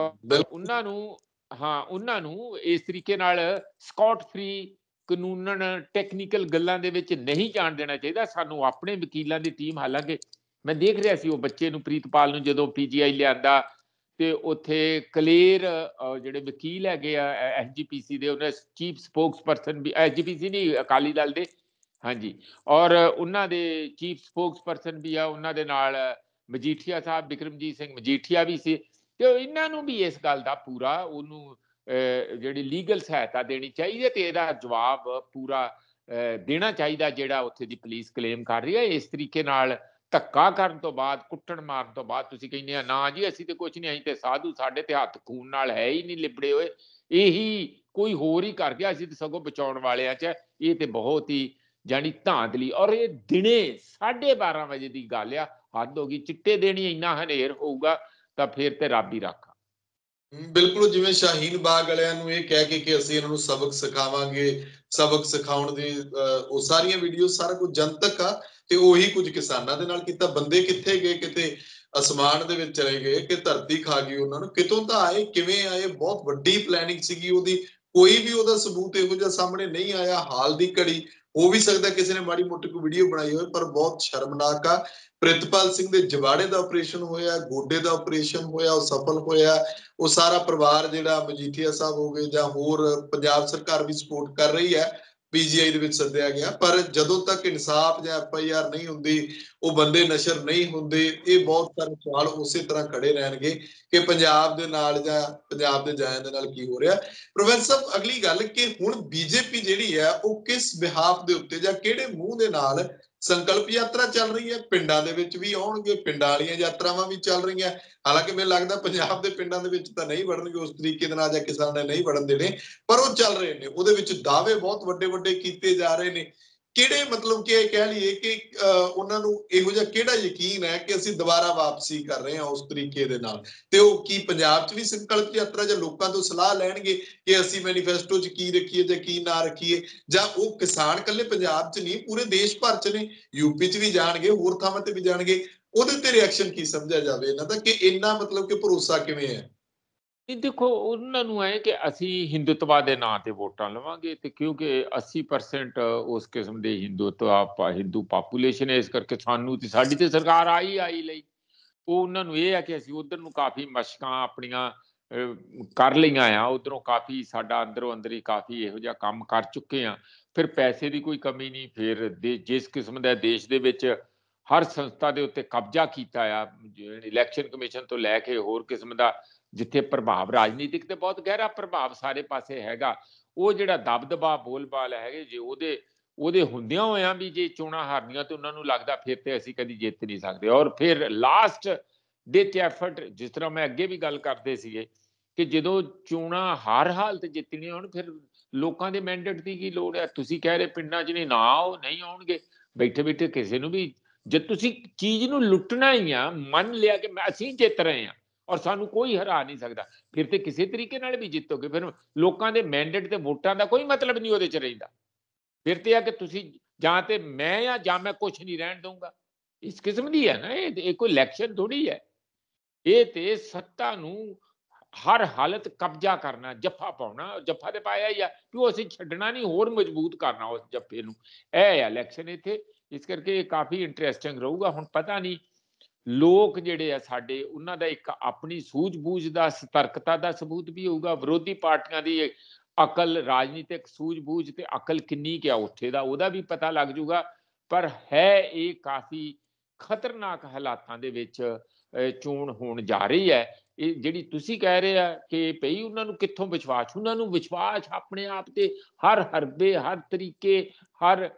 ਔਰ ਉਹਨਾਂ ਨੂੰ ਹਾਂ ਉਹਨਾਂ ਨੂੰ ਇਸ ਤਰੀਕੇ ਨਾਲ ਸਕਾਟ ਫ੍ਰੀ ਕਾਨੂੰਨਨ ਟੈਕਨੀਕਲ ਗੱਲਾਂ ਦੇ ਵਿੱਚ ਨਹੀਂ ਜਾਣ ਦੇਣਾ ਚਾਹੀਦਾ ਸਾਨੂੰ ਆਪਣੇ ਵਕੀਲਾਂ ਦੀ ਟੀਮ ਹਾਲਾਂਕਿ ਮੈਂ ਦੇਖ ਰਿਹਾ ਸੀ ਉਹ ਬੱਚੇ ਨੂੰ ਪ੍ਰੀਤਪਾਲ ਨੂੰ ਜਦੋਂ ਪੀਜੀਆਈ ਲਿਆਂਦਾ ਤੇ ਉਥੇ ਕਲੀਅਰ ਜਿਹੜੇ ਵਕੀਲ ਹੈਗੇ ਆ ਐਸਜੀਪੀਸੀ ਦੇ ਉਹਨਾਂ ਚੀਫ ਸਪੋਕਸਪਰਸਨ ਵੀ ਐਸਜੀਪੀਸੀ ਨਹੀਂ ਅਕਾਲੀ ਦਲ ਦੇ ਹਾਂਜੀ ਔਰ ਉਹਨਾਂ ਦੇ ਚੀਫ ਸਪੋਕਸਪਰਸਨ ਵੀ ਆ ਉਹਨਾਂ ਦੇ ਨਾਲ ਮਜੀਠੀਆ ਸਾਹਿਬ ਵਿਕਰਮਜੀਤ ਸਿੰਘ ਮਜੀਠੀਆ ਵੀ ਸੀ ਤੇ ਇਹਨਾਂ ਨੂੰ ਵੀ ਇਸ ਗੱਲ ਦਾ ਪੂਰਾ ਉਹਨੂੰ ਜਿਹੜੀ ਲੀਗਲ ਸਹਾਇਤਾ ਦੇਣੀ ਚਾਹੀਦੀ ਹੈ ਤੇ ਇਹਦਾ ਜਵਾਬ ਪੂਰਾ ਦੇਣਾ ਚਾਹੀਦਾ ਜਿਹੜਾ ਉੱਥੇ ਦੀ ਪੁਲਿਸ ਕਲੇਮ ਕਰ ਰਹੀ ਹੈ ਇਸ ਤਰੀਕੇ ਨਾਲ ਧੱਕਾ ਕਰਨ ਤੋਂ ਬਾਅਦ ਕੁੱਟਣ ਮਾਰਨ ਤੋਂ ਬਾਅਦ ਤੁਸੀਂ ਕਹਿੰਦੇ ਆ ਨਾ ਜੀ ਅਸੀਂ ਤੇ ਕੁਝ ਨਹੀਂ ਅਸੀਂ ਤੇ ਸਾਧੂ ਸਾਡੇ ਤੇ ਹੱਥ ਖੂਨ ਨਾਲ ਹੈ ਹੀ ਨਹੀਂ ਲਿਬੜੇ ਹੋਏ ਇਹੀ ਕੋਈ ਹੋਰ ਹੀ ਕਰ ਗਿਆ ਅਸੀਂ ਤੇ ਸਗੋਂ ਬਚਾਉਣ ਵਾਲਿਆਂ 'ਚ ਇਹ ਤੇ ਬਹੁਤ ਹੀ ਜਾਨੀ ਧਾਂਦਲੀ ਔਰ ਇਹ ਦਿਨੇ 12:30 ਵਜੇ ਦੀ ਗੱਲ ਆ ਹੱਦ ਹੋ ਗਈ ਚਿੱਟੇ ਦੇਣੀ ਇੰਨਾ ਹਨੇਰ ਹੋਊਗਾ ਤਾਂ ਫਿਰ ਤੇ ਰੱਬ ਹੀ ਰੱਖ ਬਿਲਕੁਲ ਜਿਵੇਂ ਸ਼ਾਹੀਨ ਬਾਗ ਵਾਲਿਆਂ ਨੂੰ ਇਹ ਕਹਿ ਕੇ ਕਿ ਅਸੀਂ ਇਹਨਾਂ ਨੂੰ ਸਬਕ ਸਿਖਾਵਾਂਗੇ ਸਬਕ ਸਿਖਾਉਣ ਦੀ ਉਹ ਸਾਰੀਆਂ ਵੀਡੀਓ ਸਾਰਾ ਕੁਝ ਜਨਤਕ ਆ ਤੇ ਉਹੀ ਕੁਝ ਕਿਸਾਨਾਂ ਦੇ ਨਾਲ ਕੀਤਾ ਬੰਦੇ ਕਿੱਥੇ ਗਏ ਕਿਤੇ ਅਸਮਾਨ ਦੇ ਵਿੱਚ ਚਲੇ ਗਏ ਕਿ ਧਰਤੀ ਖਾ ਗਈ ਉਹਨਾਂ ਨੂੰ ਕਿਤੋਂ ਤਾਂ ਆਏ ਕਿਵੇਂ ਆਏ ਬਹੁਤ ਵੱਡੀ ਪਲੈਨਿੰਗ ਸੀਗੀ ਉਹਦੀ ਕੋਈ ਵੀ ਉਹਦਾ ਸਬੂਤ ਇਹੋ ਜਿਹਾ ਸਾਹਮਣੇ ਨਹੀਂ ਆਇਆ ਹਾਲ ਦੀ ਘੜੀ ਹੋ ਵੀ ਸਕਦਾ ਕਿਸੇ ਨੇ ਮਾੜੀ ਮੋਟੀ ਕੋਈ ਵੀਡੀਓ ਬਣਾਈ ਹੋਵੇ ਪਰ ਬਹੁਤ ਸ਼ਰਮਨਾਕ ਆ ਪ੍ਰਿਤਪਾਲ ਸਿੰਘ ਦੇ ਜਵਾੜੇ ਦਾ ਆਪਰੇਸ਼ਨ ਹੋਇਆ ਗੋਡੇ ਦਾ ਆਪਰੇਸ਼ਨ ਹੋਇਆ ਉਹ ਸਫਲ ਹੋਇਆ ਉਹ ਸਾਰਾ ਪਰਿਵਾਰ ਜਿਹੜਾ ਮਜੀਠੀਆ ਸਾਹਿਬ ਹੋ ਗਏ ਜਾਂ ਹੋਰ ਪੰਜਾਬ ਸਰਕਾਰ ਵੀ ਸਪੋਰਟ ਕਰ ਰਹੀ ਹੈ ਪੀਜੀਆਈ ਦੇ ਵਿੱਚ ਸੱਦਿਆ ਗਿਆ ਪਰ ਜਦੋਂ ਤੱਕ ਇਨਸਾਫ ਜਾਂ ਐਫਆਈਆਰ ਨਹੀਂ ਹੁੰਦੀ ਉਹ ਬੰਦੇ ਨਸ਼ਰ ਨਹੀਂ ਹੁੰਦੇ ਇਹ ਬਹੁਤ ਸਾਰੇ ਸਵਾਲ ਉਸੇ ਤਰ੍ਹਾਂ ਖੜੇ ਰਹਿਣਗੇ ਕਿ ਪੰਜਾਬ ਦੇ ਨਾਲ ਜਾਂ ਪੰਜਾਬ ਦੇ ਜਾਇਆਂ ਦੇ ਨਾਲ ਕੀ ਹੋ ਰਿਹਾ ਪ੍ਰੋਫੈਸਰ ਸਾਹਿਬ ਅਗਲੀ ਗੱਲ ਕਿ ਹੁਣ ਬੀਜੇਪੀ ਜਿਹੜੀ ਹੈ ਉਹ ਕਿਸ ਬਿਹਾਫ ਦੇ ਉੱਤੇ ਜਾਂ ਕਿਹੜੇ ਮੂੰਹ ਦੇ ਨਾਲ ਸੰਕਲਪ ਯਾਤਰਾ ਚੱਲ ਰਹੀ ਹੈ ਪਿੰਡਾਂ ਦੇ ਵਿੱਚ ਵੀ ਆਉਣਗੇ ਪਿੰਡਾਂ ਵਾਲੀਆਂ ਯਾਤਰਾਵਾਂ ਵੀ ਚੱਲ ਰਹੀਆਂ ਹਾਲਾਂਕਿ ਮੈਨੂੰ ਲੱਗਦਾ ਪੰਜਾਬ ਦੇ ਪਿੰਡਾਂ ਦੇ ਵਿੱਚ ਤਾਂ ਨਹੀਂ ਵੜਨਗੇ ਉਸ ਤਰੀਕੇ ਦੇ ਨਾਲ ਜਾਂ ਕਿਸਾਨ ਨੇ ਨਹੀਂ ਵੜਨ ਦੇਣੇ ਪਰ ਉਹ ਚੱਲ ਰਹੇ ਨੇ ਉਹਦੇ ਵਿੱਚ ਦਾਅਵੇ ਬਹੁਤ ਵੱਡੇ ਵੱਡੇ ਕੀਤੇ ਜਾ ਰਹੇ ਨੇ ਕਿਹੜੇ ਮਤਲਬ ਕਿ ਕਹਿ ਲਈਏ ਕਿ ਉਹਨਾਂ ਨੂੰ ਇਹੋ ਜਿਹਾ ਕਿਹੜਾ ਯਕੀਨ ਹੈ ਕਿ ਅਸੀਂ ਦੁਬਾਰਾ ਵਾਪਸੀ ਕਰ ਰਹੇ ਹਾਂ ਉਸ ਤਰੀਕੇ ਦੇ ਨਾਲ ਤੇ ਉਹ ਕੀ ਪੰਜਾਬ 'ਚ ਵੀ ਸੰਕਲਪ ਯਾਤਰਾ ਜਾਂ ਲੋਕਾਂ ਤੋਂ ਸਲਾਹ ਲੈਣਗੇ ਕਿ ਅਸੀਂ ਮੈਨੀਫੈਸਟੋ 'ਚ ਕੀ ਰੱਖੀਏ ਤੇ ਕੀ ਨਾ ਰੱਖੀਏ ਜਾਂ ਉਹ ਕਿਸਾਨ ਕੱਲੇ ਪੰਜਾਬ 'ਚ ਨਹੀਂ ਪੂਰੇ ਦੇਸ਼ ਭਰ 'ਚ ਨੇ ਯੂਪੀ 'ਚ ਵੀ ਜਾਣਗੇ ਹੋਰ ਥਾਵਾਂ ਤੇ ਵੀ ਜਾਣਗੇ ਉਹਦੇ ਤੇ ਰਿਐਕਸ਼ਨ ਕੀ ਸਮਝਿਆ ਜਾਵੇ ਇਹਨਾਂ ਦਾ ਕਿ ਇੰਨਾ ਮਤਲਬ ਕਿ ਭਰੋਸਾ ਕਿਵੇਂ ਹੈ ਇਹ ਦੇਖੋ ਉਹਨਾਂ ਨੂੰ ਐ ਕਿ ਅਸੀਂ ਹਿੰਦੂਤਵਾ ਦੇ ਨਾਂ ਤੇ ਵੋਟਾਂ ਲਵਾਂਗੇ ਤੇ ਕਿਉਂਕਿ 80% ਉਸ ਕਿਸਮ ਦੇ ਹਿੰਦੂਤਵਾ ਹਿੰਦੂ ਪਾਪੂਲੇਸ਼ਨ ਹੈ ਇਸ ਕਰਕੇ ਸਾਨੂੰ ਤੇ ਸਾਡੀ ਤੇ ਸਰਕਾਰ ਆਈ ਆਈ ਲਈ ਉਹ ਉਹਨਾਂ ਨੂੰ ਇਹ ਆ ਕਿ ਅਸੀਂ ਉਧਰ ਨੂੰ ਕਾਫੀ ਮਸ਼ਕਾਂ ਆਪਣੀਆਂ ਕਰ ਲਈਆਂ ਆ ਉਧਰੋਂ ਕਾਫੀ ਸਾਡਾ ਅੰਦਰੋਂ ਅੰਦਰ ਹੀ ਕਾਫੀ ਇਹੋ ਜਿਹਾ ਕੰਮ ਕਰ ਚੁੱਕੇ ਆ ਫਿਰ ਪੈਸੇ ਦੀ ਕੋਈ ਕਮੀ ਨਹੀਂ ਫਿਰ ਜਿਸ ਕਿਸਮ ਦਾ ਦੇਸ਼ ਦੇ ਵਿੱਚ ਹਰ ਸੰਸਥਾ ਦੇ ਉੱਤੇ ਕਬਜ਼ਾ ਕੀਤਾ ਆ ਇਲੈਕਸ਼ਨ ਕਮਿਸ਼ਨ ਤੋਂ ਲੈ ਕੇ ਹੋਰ ਕਿਸਮ ਦਾ ਜਿੱਥੇ ਪ੍ਰਭਾਵ ਰਾਜਨੀਤਿਕ ਤੇ ਬਹੁਤ ਗਹਿਰਾ ਪ੍ਰਭਾਵ ਸਾਰੇ ਪਾਸੇ ਹੈਗਾ ਉਹ ਜਿਹੜਾ ਦਬਦਬਾ ਬੋਲਬਾਲ ਹੈਗੇ ਜੇ ਉਹਦੇ ਉਹਦੇ ਹੁੰਦਿਆਂ ਹੋਇਆਂ ਵੀ ਜੇ ਚੋਣਾਂ ਹਾਰਨੀਆਂ ਤੇ ਉਹਨਾਂ ਨੂੰ ਲੱਗਦਾ ਫਿਰ ਤੇ ਅਸੀਂ ਕਦੀ ਜਿੱਤ ਨਹੀਂ ਸਕਦੇ ਔਰ ਫਿਰ ਲਾਸਟ ਡਿਚ ਐਫਰਟ ਜਿਸ ਤਰ੍ਹਾਂ ਮੈਂ ਅੱਗੇ ਵੀ ਗੱਲ ਕਰਦੇ ਸੀਗੇ ਕਿ ਜਦੋਂ ਚੋਣਾਂ ਹਰ ਹਾਲਤ ਜਿੱਤਣੀ ਹੋਣ ਫਿਰ ਲੋਕਾਂ ਦੇ ਮੈਂਡੇਟ ਦੀ ਕੀ ਲੋੜ ਹੈ ਤੁਸੀਂ ਕਹਿ ਰਹੇ ਪਿੰਡਾਂ 'ਚ ਨਹੀਂ ਨਾ ਆਓ ਨਹੀਂ ਆਉਣਗੇ ਬੈਠੇ ਬੈਠੇ ਕਿਸੇ ਨੂੰ ਵੀ ਜੇ ਤੁਸੀਂ ਚੀਜ਼ ਨੂੰ ਲੁੱਟਣਾ ਹੀ ਆ ਮੰਨ ਲਿਆ ਕਿ ਅਸੀਂ ਜਿੱਤ ਰਹੇ ਆ ਔਰ ਸਾਨੂੰ ਕੋਈ ਹਰਾ ਨਹੀਂ ਸਕਦਾ ਫਿਰ ਤੇ ਕਿਸੇ ਤਰੀਕੇ ਨਾਲ ਵੀ ਜਿੱਤੋਗੇ ਫਿਰ ਲੋਕਾਂ ਦੇ ਮੈਂਡੇਟ ਤੇ ਵੋਟਾਂ ਦਾ ਕੋਈ ਮਤਲਬ ਨਹੀਂ ਉਹਦੇ 'ਚ ਰਹਿੰਦਾ ਫਿਰ ਤੇ ਆ ਕਿ ਤੁਸੀਂ ਜਾਂ ਤੇ ਮੈਂ ਆ ਜਾਂ ਮੈਂ ਕੁਝ ਨਹੀਂ ਰਹਿਣ ਦਊਂਗਾ ਇਸ ਕਿਸਮ ਦੀ ਹੈ ਨਾ ਇਹ ਕੋਈ ਇਲੈਕਸ਼ਨ ਥੋੜੀ ਹੈ ਇਹ ਤੇ ਸੱਤਾ ਨੂੰ ਹਰ ਹਾਲਤ ਕਬਜ਼ਾ ਕਰਨਾ ਜੱਫਾ ਪਾਉਣਾ ਜੱਫਾ ਤੇ ਪਾਇਆ ਹੀ ਆ ਕਿ ਉਹ ਅਸੀਂ ਛੱਡਣਾ ਨਹੀਂ ਹੋਰ ਮਜ਼ਬੂਤ ਕਰਨਾ ਉਸ ਜੱਫੇ ਨੂੰ ਇਹ ਹੈ ਇਲੈਕਸ਼ਨ ਇੱਥੇ ਇਸ ਕਰਕੇ ਇਹ ਕਾਫੀ ਇੰਟਰਸਟਿੰਗ ਰਹੂਗਾ ਹੁਣ ਪਤਾ ਨਹੀਂ ਲੋਕ ਜਿਹੜੇ ਆ ਸਾਡੇ ਉਹਨਾਂ ਦਾ ਇੱਕ ਆਪਣੀ ਸੂਝ-ਬੂਝ ਦਾ ਸਤਰਕਤਾ ਦਾ ਸਬੂਤ ਵੀ ਹੋਊਗਾ ਵਿਰੋਧੀ ਪਾਰਟੀਆਂ ਦੀ ਅਕਲ ਰਾਜਨੀਤਿਕ ਸੂਝ-ਬੂਝ ਤੇ ਅਕਲ ਕਿੰਨੀ ਕਿ ਆ ਉੱਥੇ ਦਾ ਉਹਦਾ ਵੀ ਪਤਾ ਲੱਗ ਜਾਊਗਾ ਪਰ ਹੈ ਇਹ ਕਾਫੀ ਖਤਰਨਾਕ ਹਾਲਾਤਾਂ ਦੇ ਵਿੱਚ ਚੋਣ ਹੋਣ ਜਾ ਰਹੀ ਹੈ ਇਹ ਜਿਹੜੀ ਤੁਸੀਂ ਕਹਿ ਰਹੇ ਆ ਕਿ ਪਈ ਉਹਨਾਂ ਨੂੰ ਕਿੱਥੋਂ ਵਿਸ਼ਵਾਸ ਉਹਨਾਂ ਨੂੰ ਵਿਸ਼ਵਾਸ ਆਪਣੇ ਆਪ ਤੇ ਹਰ ਹਰਬੇ ਹਰ ਤਰੀਕੇ ਹਰ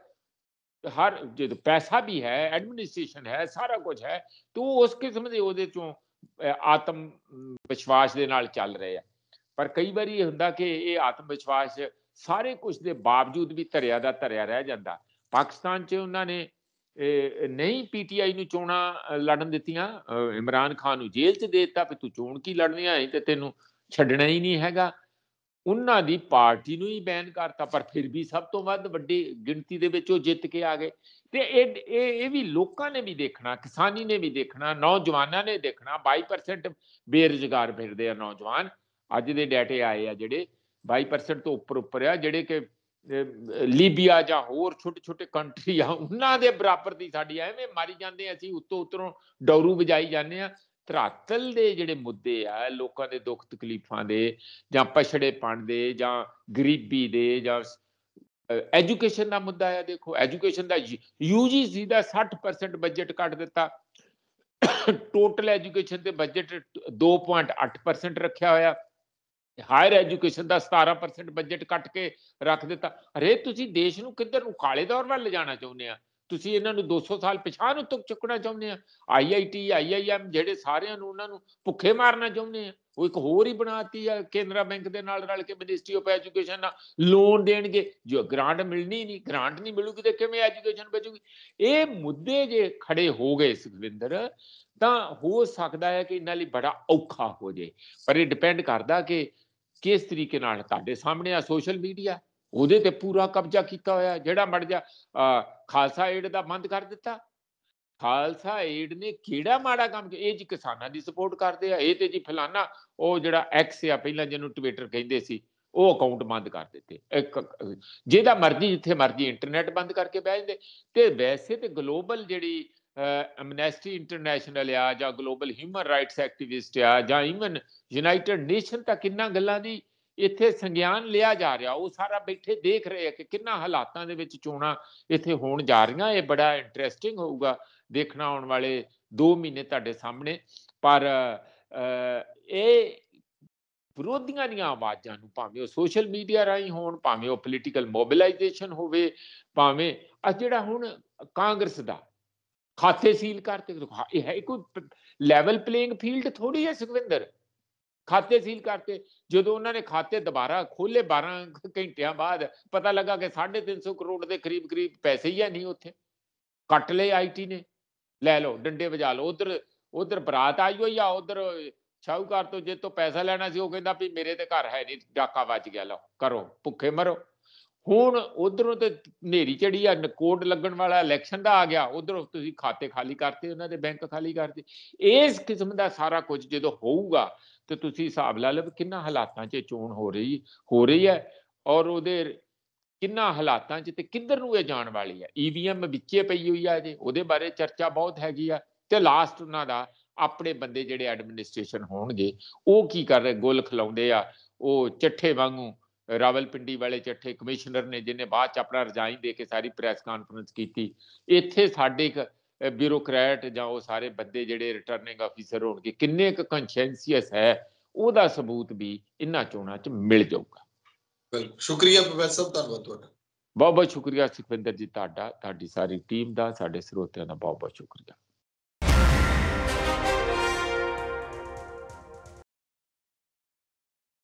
ਹਰ ਜੇ ਪੈਸਾ ਵੀ ਹੈ ਐਡਮਿਨਿਸਟ੍ਰੇਸ਼ਨ ਹੈ ਸਾਰਾ ਕੁਝ ਹੈ ਤੋ ਉਸ ਕਿਸਮ ਦੇ ਉਹਦੇ ਚੋਂ ਆਤਮ ਵਿਸ਼ਵਾਸ ਦੇ ਨਾਲ ਚੱਲ ਰਹੇ ਆ ਪਰ ਕਈ ਵਾਰੀ ਇਹ ਹੁੰਦਾ ਕਿ ਇਹ ਆਤਮ ਵਿਸ਼ਵਾਸ ਸਾਰੇ ਕੁਝ ਦੇ ਬਾਵਜੂਦ ਵੀ ਧਰਿਆ ਦਾ ਧਰਿਆ ਰਹਿ ਜਾਂਦਾ ਪਾਕਿਸਤਾਨ 'ਚ ਉਹਨਾਂ ਨੇ ਨਹੀਂ ਪੀਟੀਆਈ ਨੂੰ ਚੋਣਾ ਲੜਨ ਦਿੱਤੀਆਂ ਇਮਰਾਨ ਖਾਨ ਨੂੰ ਜੇਲ੍ਹ 'ਚ ਦੇ ਦਿੱਤਾ ਵੀ ਤੂੰ ਚੋਣ ਕੀ ਲੜਨੀ ਆਏ ਤੇ ਤੈਨੂੰ ਛੱਡਣਾ ਹੀ ਨਹੀਂ ਹੈਗਾ ਉਹਨਾਂ ਦੀ ਪਾਰਟੀ ਨੂੰ ਹੀ ਬੈਨ ਕਰਤਾ ਪਰ ਫਿਰ ਵੀ ਸਭ ਤੋਂ ਵੱਧ ਵੱਡੀ ਗਿਣਤੀ ਦੇ ਵਿੱਚ ਉਹ ਜਿੱਤ ਕੇ ਆ ਗਏ ਤੇ ਇਹ ਇਹ ਵੀ ਲੋਕਾਂ ਨੇ ਵੀ ਦੇਖਣਾ ਕਿਸਾਨੀ ਨੇ ਵੀ ਦੇਖਣਾ ਨੌਜਵਾਨਾਂ ਨੇ ਦੇਖਣਾ 22% ਬੇਰੁਜ਼ਗਾਰ ਫਿਰਦੇ ਆ ਨੌਜਵਾਨ ਅੱਜ ਦੇ ਡਾਟੇ ਆਏ ਆ ਜਿਹੜੇ 22% ਤੋਂ ਉੱਪਰ ਉੱਪਰ ਆ ਜਿਹੜੇ ਕਿ ਲੀਬੀਆ ਜਾਂ ਹੋਰ ਛੋਟੇ ਛੋਟੇ ਕੰਟਰੀ ਆ ਉਹਨਾਂ ਦੇ ਬਰਾਬਰ ਦੀ ਸਾਡੀ ਐਵੇਂ ਮਾਰੀ ਜਾਂਦੇ ਅਸੀਂ ਉੱਤੋਂ ਉਤਰੋਂ ਡੌਰੂ ਵਜਾਈ ਜਾਂਦੇ ਆ ਤਰਾਤਲ ਦੇ ਜਿਹੜੇ ਮੁੱਦੇ ਆ ਲੋਕਾਂ ਦੇ ਦੁੱਖ ਤਕਲੀਫਾਂ ਦੇ ਜਾਂ ਪਛੜੇਪਣ ਦੇ ਜਾਂ ਗਰੀਬੀ ਦੇ ਜਾਂ ਐਜੂਕੇਸ਼ਨ ਦਾ ਮੁੱਦਾ ਆ ਦੇਖੋ ਐਜੂਕੇਸ਼ਨ ਦਾ ਯੂਜੀਸੀ ਦਾ 60% ਬਜਟ ਕੱਟ ਦਿੱਤਾ ਟੋਟਲ ਐਜੂਕੇਸ਼ਨ ਤੇ ਬਜਟ 2.8% ਰੱਖਿਆ ਹੋਇਆ ਹਾਇਰ ਐਜੂਕੇਸ਼ਨ ਦਾ 17% ਬਜਟ ਕੱਟ ਕੇ ਰੱਖ ਦਿੱਤਾ ਅਰੇ ਤੁਸੀਂ ਦੇਸ਼ ਨੂੰ ਕਿੱਧਰ ਨੂੰ ਕਾਲੇ ਦੌਰ ਵੱਲ ਲਿਜਾਣਾ ਚਾਹੁੰਦੇ ਆ ਤੁਸੀਂ ਇਹਨਾਂ ਨੂੰ 200 ਸਾਲ ਪਿਛਾਂ ਨੂੰ ਤੱਕ ਚੁੱਕਣਾ ਚਾਹੁੰਦੇ ਆ ਆਈਆਈਟੀ ਆਈਆਈਐਮ ਜਿਹੜੇ ਸਾਰਿਆਂ ਨੂੰ ਉਹਨਾਂ ਨੂੰ ਭੁੱਖੇ ਮਾਰਨਾ ਚਾਹੁੰਦੇ ਆ ਉਹ ਇੱਕ ਹੋਰ ਹੀ ਬਣਾਤੀ ਆ ਕੇਂਦਰਾ ਬੈਂਕ ਦੇ ਨਾਲ ਰਲ ਕੇ ਮਿਨਿਸਟਰੀ ਆਫ ਐਜੂਕੇਸ਼ਨ ਨਾਲ ਲੋਨ ਦੇਣਗੇ ਜੋ ਗ੍ਰਾਂਟ ਮਿਲਣੀ ਨਹੀਂ ਗ੍ਰਾਂਟ ਨਹੀਂ ਮਿਲੂਗੀ ਤੇ ਕਿਵੇਂ ਐਜੂਕੇਸ਼ਨ ਬਚੂਗੀ ਇਹ ਮੁੱਦੇ ਜੇ ਖੜੇ ਹੋ ਗਏ ਸੁਖਵਿੰਦਰ ਤਾਂ ਹੋ ਸਕਦਾ ਹੈ ਕਿ ਇਹਨਾਂ ਲਈ ਬੜਾ ਔਖਾ ਹੋ ਜੇ ਪਰ ਇਹ ਡਿਪੈਂਡ ਕਰਦਾ ਕਿ ਕਿਸ ਤਰੀਕੇ ਨਾਲ ਤੁਹਾਡੇ ਸਾਹਮਣੇ ਆ ਸੋਸ਼ਲ ਮੀਡੀਆ ਉਹਦੇ ਤੇ ਪੂਰਾ ਕਬਜ਼ਾ ਕੀਤਾ ਹੋਇਆ ਜਿਹੜਾ ਮੜ ਜਾ ਖਾਲਸਾ ਏਡ ਦਾ ਬੰਦ ਕਰ ਦਿੱਤਾ ਖਾਲਸਾ ਏਡ ਨੇ ਕਿਹੜਾ ਮਾੜਾ ਕੰਮ ਕੀਤਾ ਇਹ ਜੀ ਕਿਸਾਨਾਂ ਦੀ ਸਪੋਰਟ ਕਰਦੇ ਆ ਇਹ ਤੇ ਜੀ ਫਲਾਨਾ ਉਹ ਜਿਹੜਾ ਐਕਸ ਆ ਪਹਿਲਾਂ ਜਿਹਨੂੰ ਟਵਿੱਟਰ ਕਹਿੰਦੇ ਸੀ ਉਹ ਅਕਾਊਂਟ ਬੰਦ ਕਰ ਦਿੱਤੇ ਇੱਕ ਜਿਹਦਾ ਮਰਜ਼ੀ ਜਿੱਥੇ ਮਰਜ਼ੀ ਇੰਟਰਨੈਟ ਬੰਦ ਕਰਕੇ ਬਹਿ ਜਾਂਦੇ ਤੇ ਵੈਸੇ ਤੇ ਗਲੋਬਲ ਜਿਹੜੀ ਅਮਨੈਸਟੀ ਇੰਟਰਨੈਸ਼ਨਲ ਆ ਜਾਂ ਗਲੋਬਲ ਹਿਊਮਨ ਰਾਈਟਸ ਐਕਟਿਵਿਸਟ ਆ ਜਾਂ ਇਵਨ ਯੂਨਾਈਟਿਡ ਨੇਸ਼ਨ ਤੱਕ ਕਿੰਨਾ ਗੱਲਾਂ ਦੀ ਇੱਥੇ ਸੰਗਿਆਨ ਲਿਆ ਜਾ ਰਿਹਾ ਉਹ ਸਾਰਾ ਬੈਠੇ ਦੇਖ ਰਹੇ ਆ ਕਿ ਕਿੰਨਾ ਹਾਲਾਤਾਂ ਦੇ ਵਿੱਚ ਚੋਣਾ ਇੱਥੇ ਹੋਣ ਜਾ ਰਹੀਆਂ ਇਹ ਬੜਾ ਇੰਟਰਸਟਿੰਗ ਹੋਊਗਾ ਦੇਖਣਾ ਆਉਣ ਵਾਲੇ 2 ਮਹੀਨੇ ਤੁਹਾਡੇ ਸਾਹਮਣੇ ਪਰ ਇਹ ਵਿਰੋਧੀਆਂ ਦੀਆਂ ਆਵਾਜ਼ਾਂ ਨੂੰ ਭਾਵੇਂ ਉਹ ਸੋਸ਼ਲ ਮੀਡੀਆ ਰਾਹੀਂ ਹੋਣ ਭਾਵੇਂ ਉਹ ਪੋਲੀਟੀਕਲ ਮੋਬਿਲਾਈਜੇਸ਼ਨ ਹੋਵੇ ਭਾਵੇਂ ਅੱਜ ਜਿਹੜਾ ਹੁਣ ਕਾਂਗਰਸ ਦਾ ਖਾਤੇ ਸੀਲ ਕਰਤੇ ਇਹ ਹੈ ਕੋਈ ਲੈਵਲ ਪਲੇਇੰਗ ਫੀਲਡ ਥੋੜੀ ਹੈ ਸੁਖਵਿੰਦਰ ਖਾਤੇ ਸੀਲ ਕਰਤੇ ਜਦੋਂ ਉਹਨਾਂ ਨੇ ਖਾਤੇ ਦੁਬਾਰਾ ਖੋਲੇ 12 ਘੰਟਿਆਂ ਬਾਅਦ ਪਤਾ ਲੱਗਾ ਕਿ 350 ਕਰੋੜ ਦੇ ਕਰੀਬ ਕਰੀਬ ਪੈਸੇ ਹੀ ਨਹੀਂ ਉੱਥੇ ਕੱਟ ਲਏ ਆਈਟੀ ਨੇ ਲੈ ਲਓ ਡੰਡੇ ਵਜਾ ਲਓ ਉਧਰ ਉਧਰ ਬਰਾਤ ਆਈ ਹੋਈ ਆ ਉਧਰ ਸ਼ਾਹੂਕਾਰ ਤੋਂ ਜੇ ਤੋਂ ਪੈਸਾ ਲੈਣਾ ਸੀ ਉਹ ਕਹਿੰਦਾ ਵੀ ਮੇਰੇ ਤੇ ਘਰ ਹੈ ਨਹੀਂ ਡਾਕਾ ਵੱਜ ਗਿਆ ਲਓ ਕਰੋ ਭੁੱਖੇ ਮਰੋ ਹੁਣ ਉਧਰੋਂ ਤੇ ਨੇਰੀ ਚੜੀ ਆ ਨਕੋਡ ਲੱਗਣ ਵਾਲਾ ਇਲੈਕਸ਼ਨ ਦਾ ਆ ਗਿਆ ਉਧਰੋਂ ਤੁਸੀਂ ਖਾਤੇ ਖਾਲੀ ਕਰਤੇ ਉਹਨਾਂ ਦੇ ਬੈਂਕ ਖਾਲੀ ਕਰਤੇ ਇਸ ਕਿਸਮ ਦਾ ਸਾਰਾ ਕੁਝ ਜਦੋਂ ਹੋਊਗਾ ਤੇ ਤੁਸੀਂ ਹਿਸਾਬ ਲਾ ਲਓ ਕਿੰਨਾ ਹਾਲਾਤਾਂ 'ਚ ਚੋਣ ਹੋ ਰਹੀ ਹੋ ਰਹੀ ਹੈ ਔਰ ਉਹਦੇ ਕਿੰਨਾ ਹਾਲਾਤਾਂ 'ਚ ਤੇ ਕਿੱਧਰ ਨੂੰ ਇਹ ਜਾਣ ਵਾਲੀ ਹੈ ਈਵੀਐਮ e ਵਿੱਚੇ ਪਈ ਹੋਈ ਆ ਜੇ ਉਹਦੇ ਬਾਰੇ ਚਰਚਾ ਬਹੁਤ ਹੈਗੀ ਆ ਤੇ ਲਾਸਟ ਉਹਨਾਂ ਦਾ ਆਪਣੇ ਬੰਦੇ ਜਿਹੜੇ ਐਡਮਿਨਿਸਟ੍ਰੇਸ਼ਨ ਹੋਣਗੇ ਉਹ ਕੀ ਕਰ ਰਹੇ ਗੋਲ ਖਲਾਉਂਦੇ ਆ ਉਹ ਚੱਠੇ ਵਾਂਗੂ ਰਾਵਲਪਿੰਡੀ ਵਾਲੇ ਚੱਠੇ ਕਮਿਸ਼ਨਰ ਨੇ ਜਿਨੇ ਬਾਅਦ ਚ ਆਪਣਾ ਰਜਾਈ ਦੇ ਕੇ ਸਾਰੀ ਪ੍ਰੈਸ ਕਾਨਫਰੰਸ ਕੀਤੀ ਇੱਥੇ ਸਾਡੇ ਬਿਊਰੋਕਰੈਟ ਜਾਂ ਉਹ ਸਾਰੇ ਬੰਦੇ ਜਿਹੜੇ ਰਿਟਰਨਿੰਗ ਆਫੀਸਰ ਹੋਣਗੇ ਕਿੰਨੇ ਕੁ ਕਨਸ਼ੈਂਸ਼ੀਅਸ ਹੈ ਉਹਦਾ ਸਬੂਤ ਵੀ ਇਨ੍ਹਾਂ ਚੋਣਾਂ 'ਚ ਮਿਲ ਜਾਊਗਾ ਬਿਲਕੁਲ ਸ਼ੁਕਰੀਆ ਪ੍ਰੋਫੈਸਰ ਸਾਹਿਬ ਧੰਨਵਾਦ ਤੁਹਾਡਾ ਬਹੁਤ ਬਹੁਤ ਸ਼ੁਕਰੀਆ ਸੁਖਵਿੰਦਰ ਜੀ ਤੁਹਾਡਾ ਤੁਹਾਡੀ ਸਾਰੀ ਟੀਮ ਦਾ ਸਾਡੇ ਸਰੋਤਿਆਂ ਦਾ ਬਹੁਤ ਬਹੁਤ ਸ਼ੁਕਰੀਆ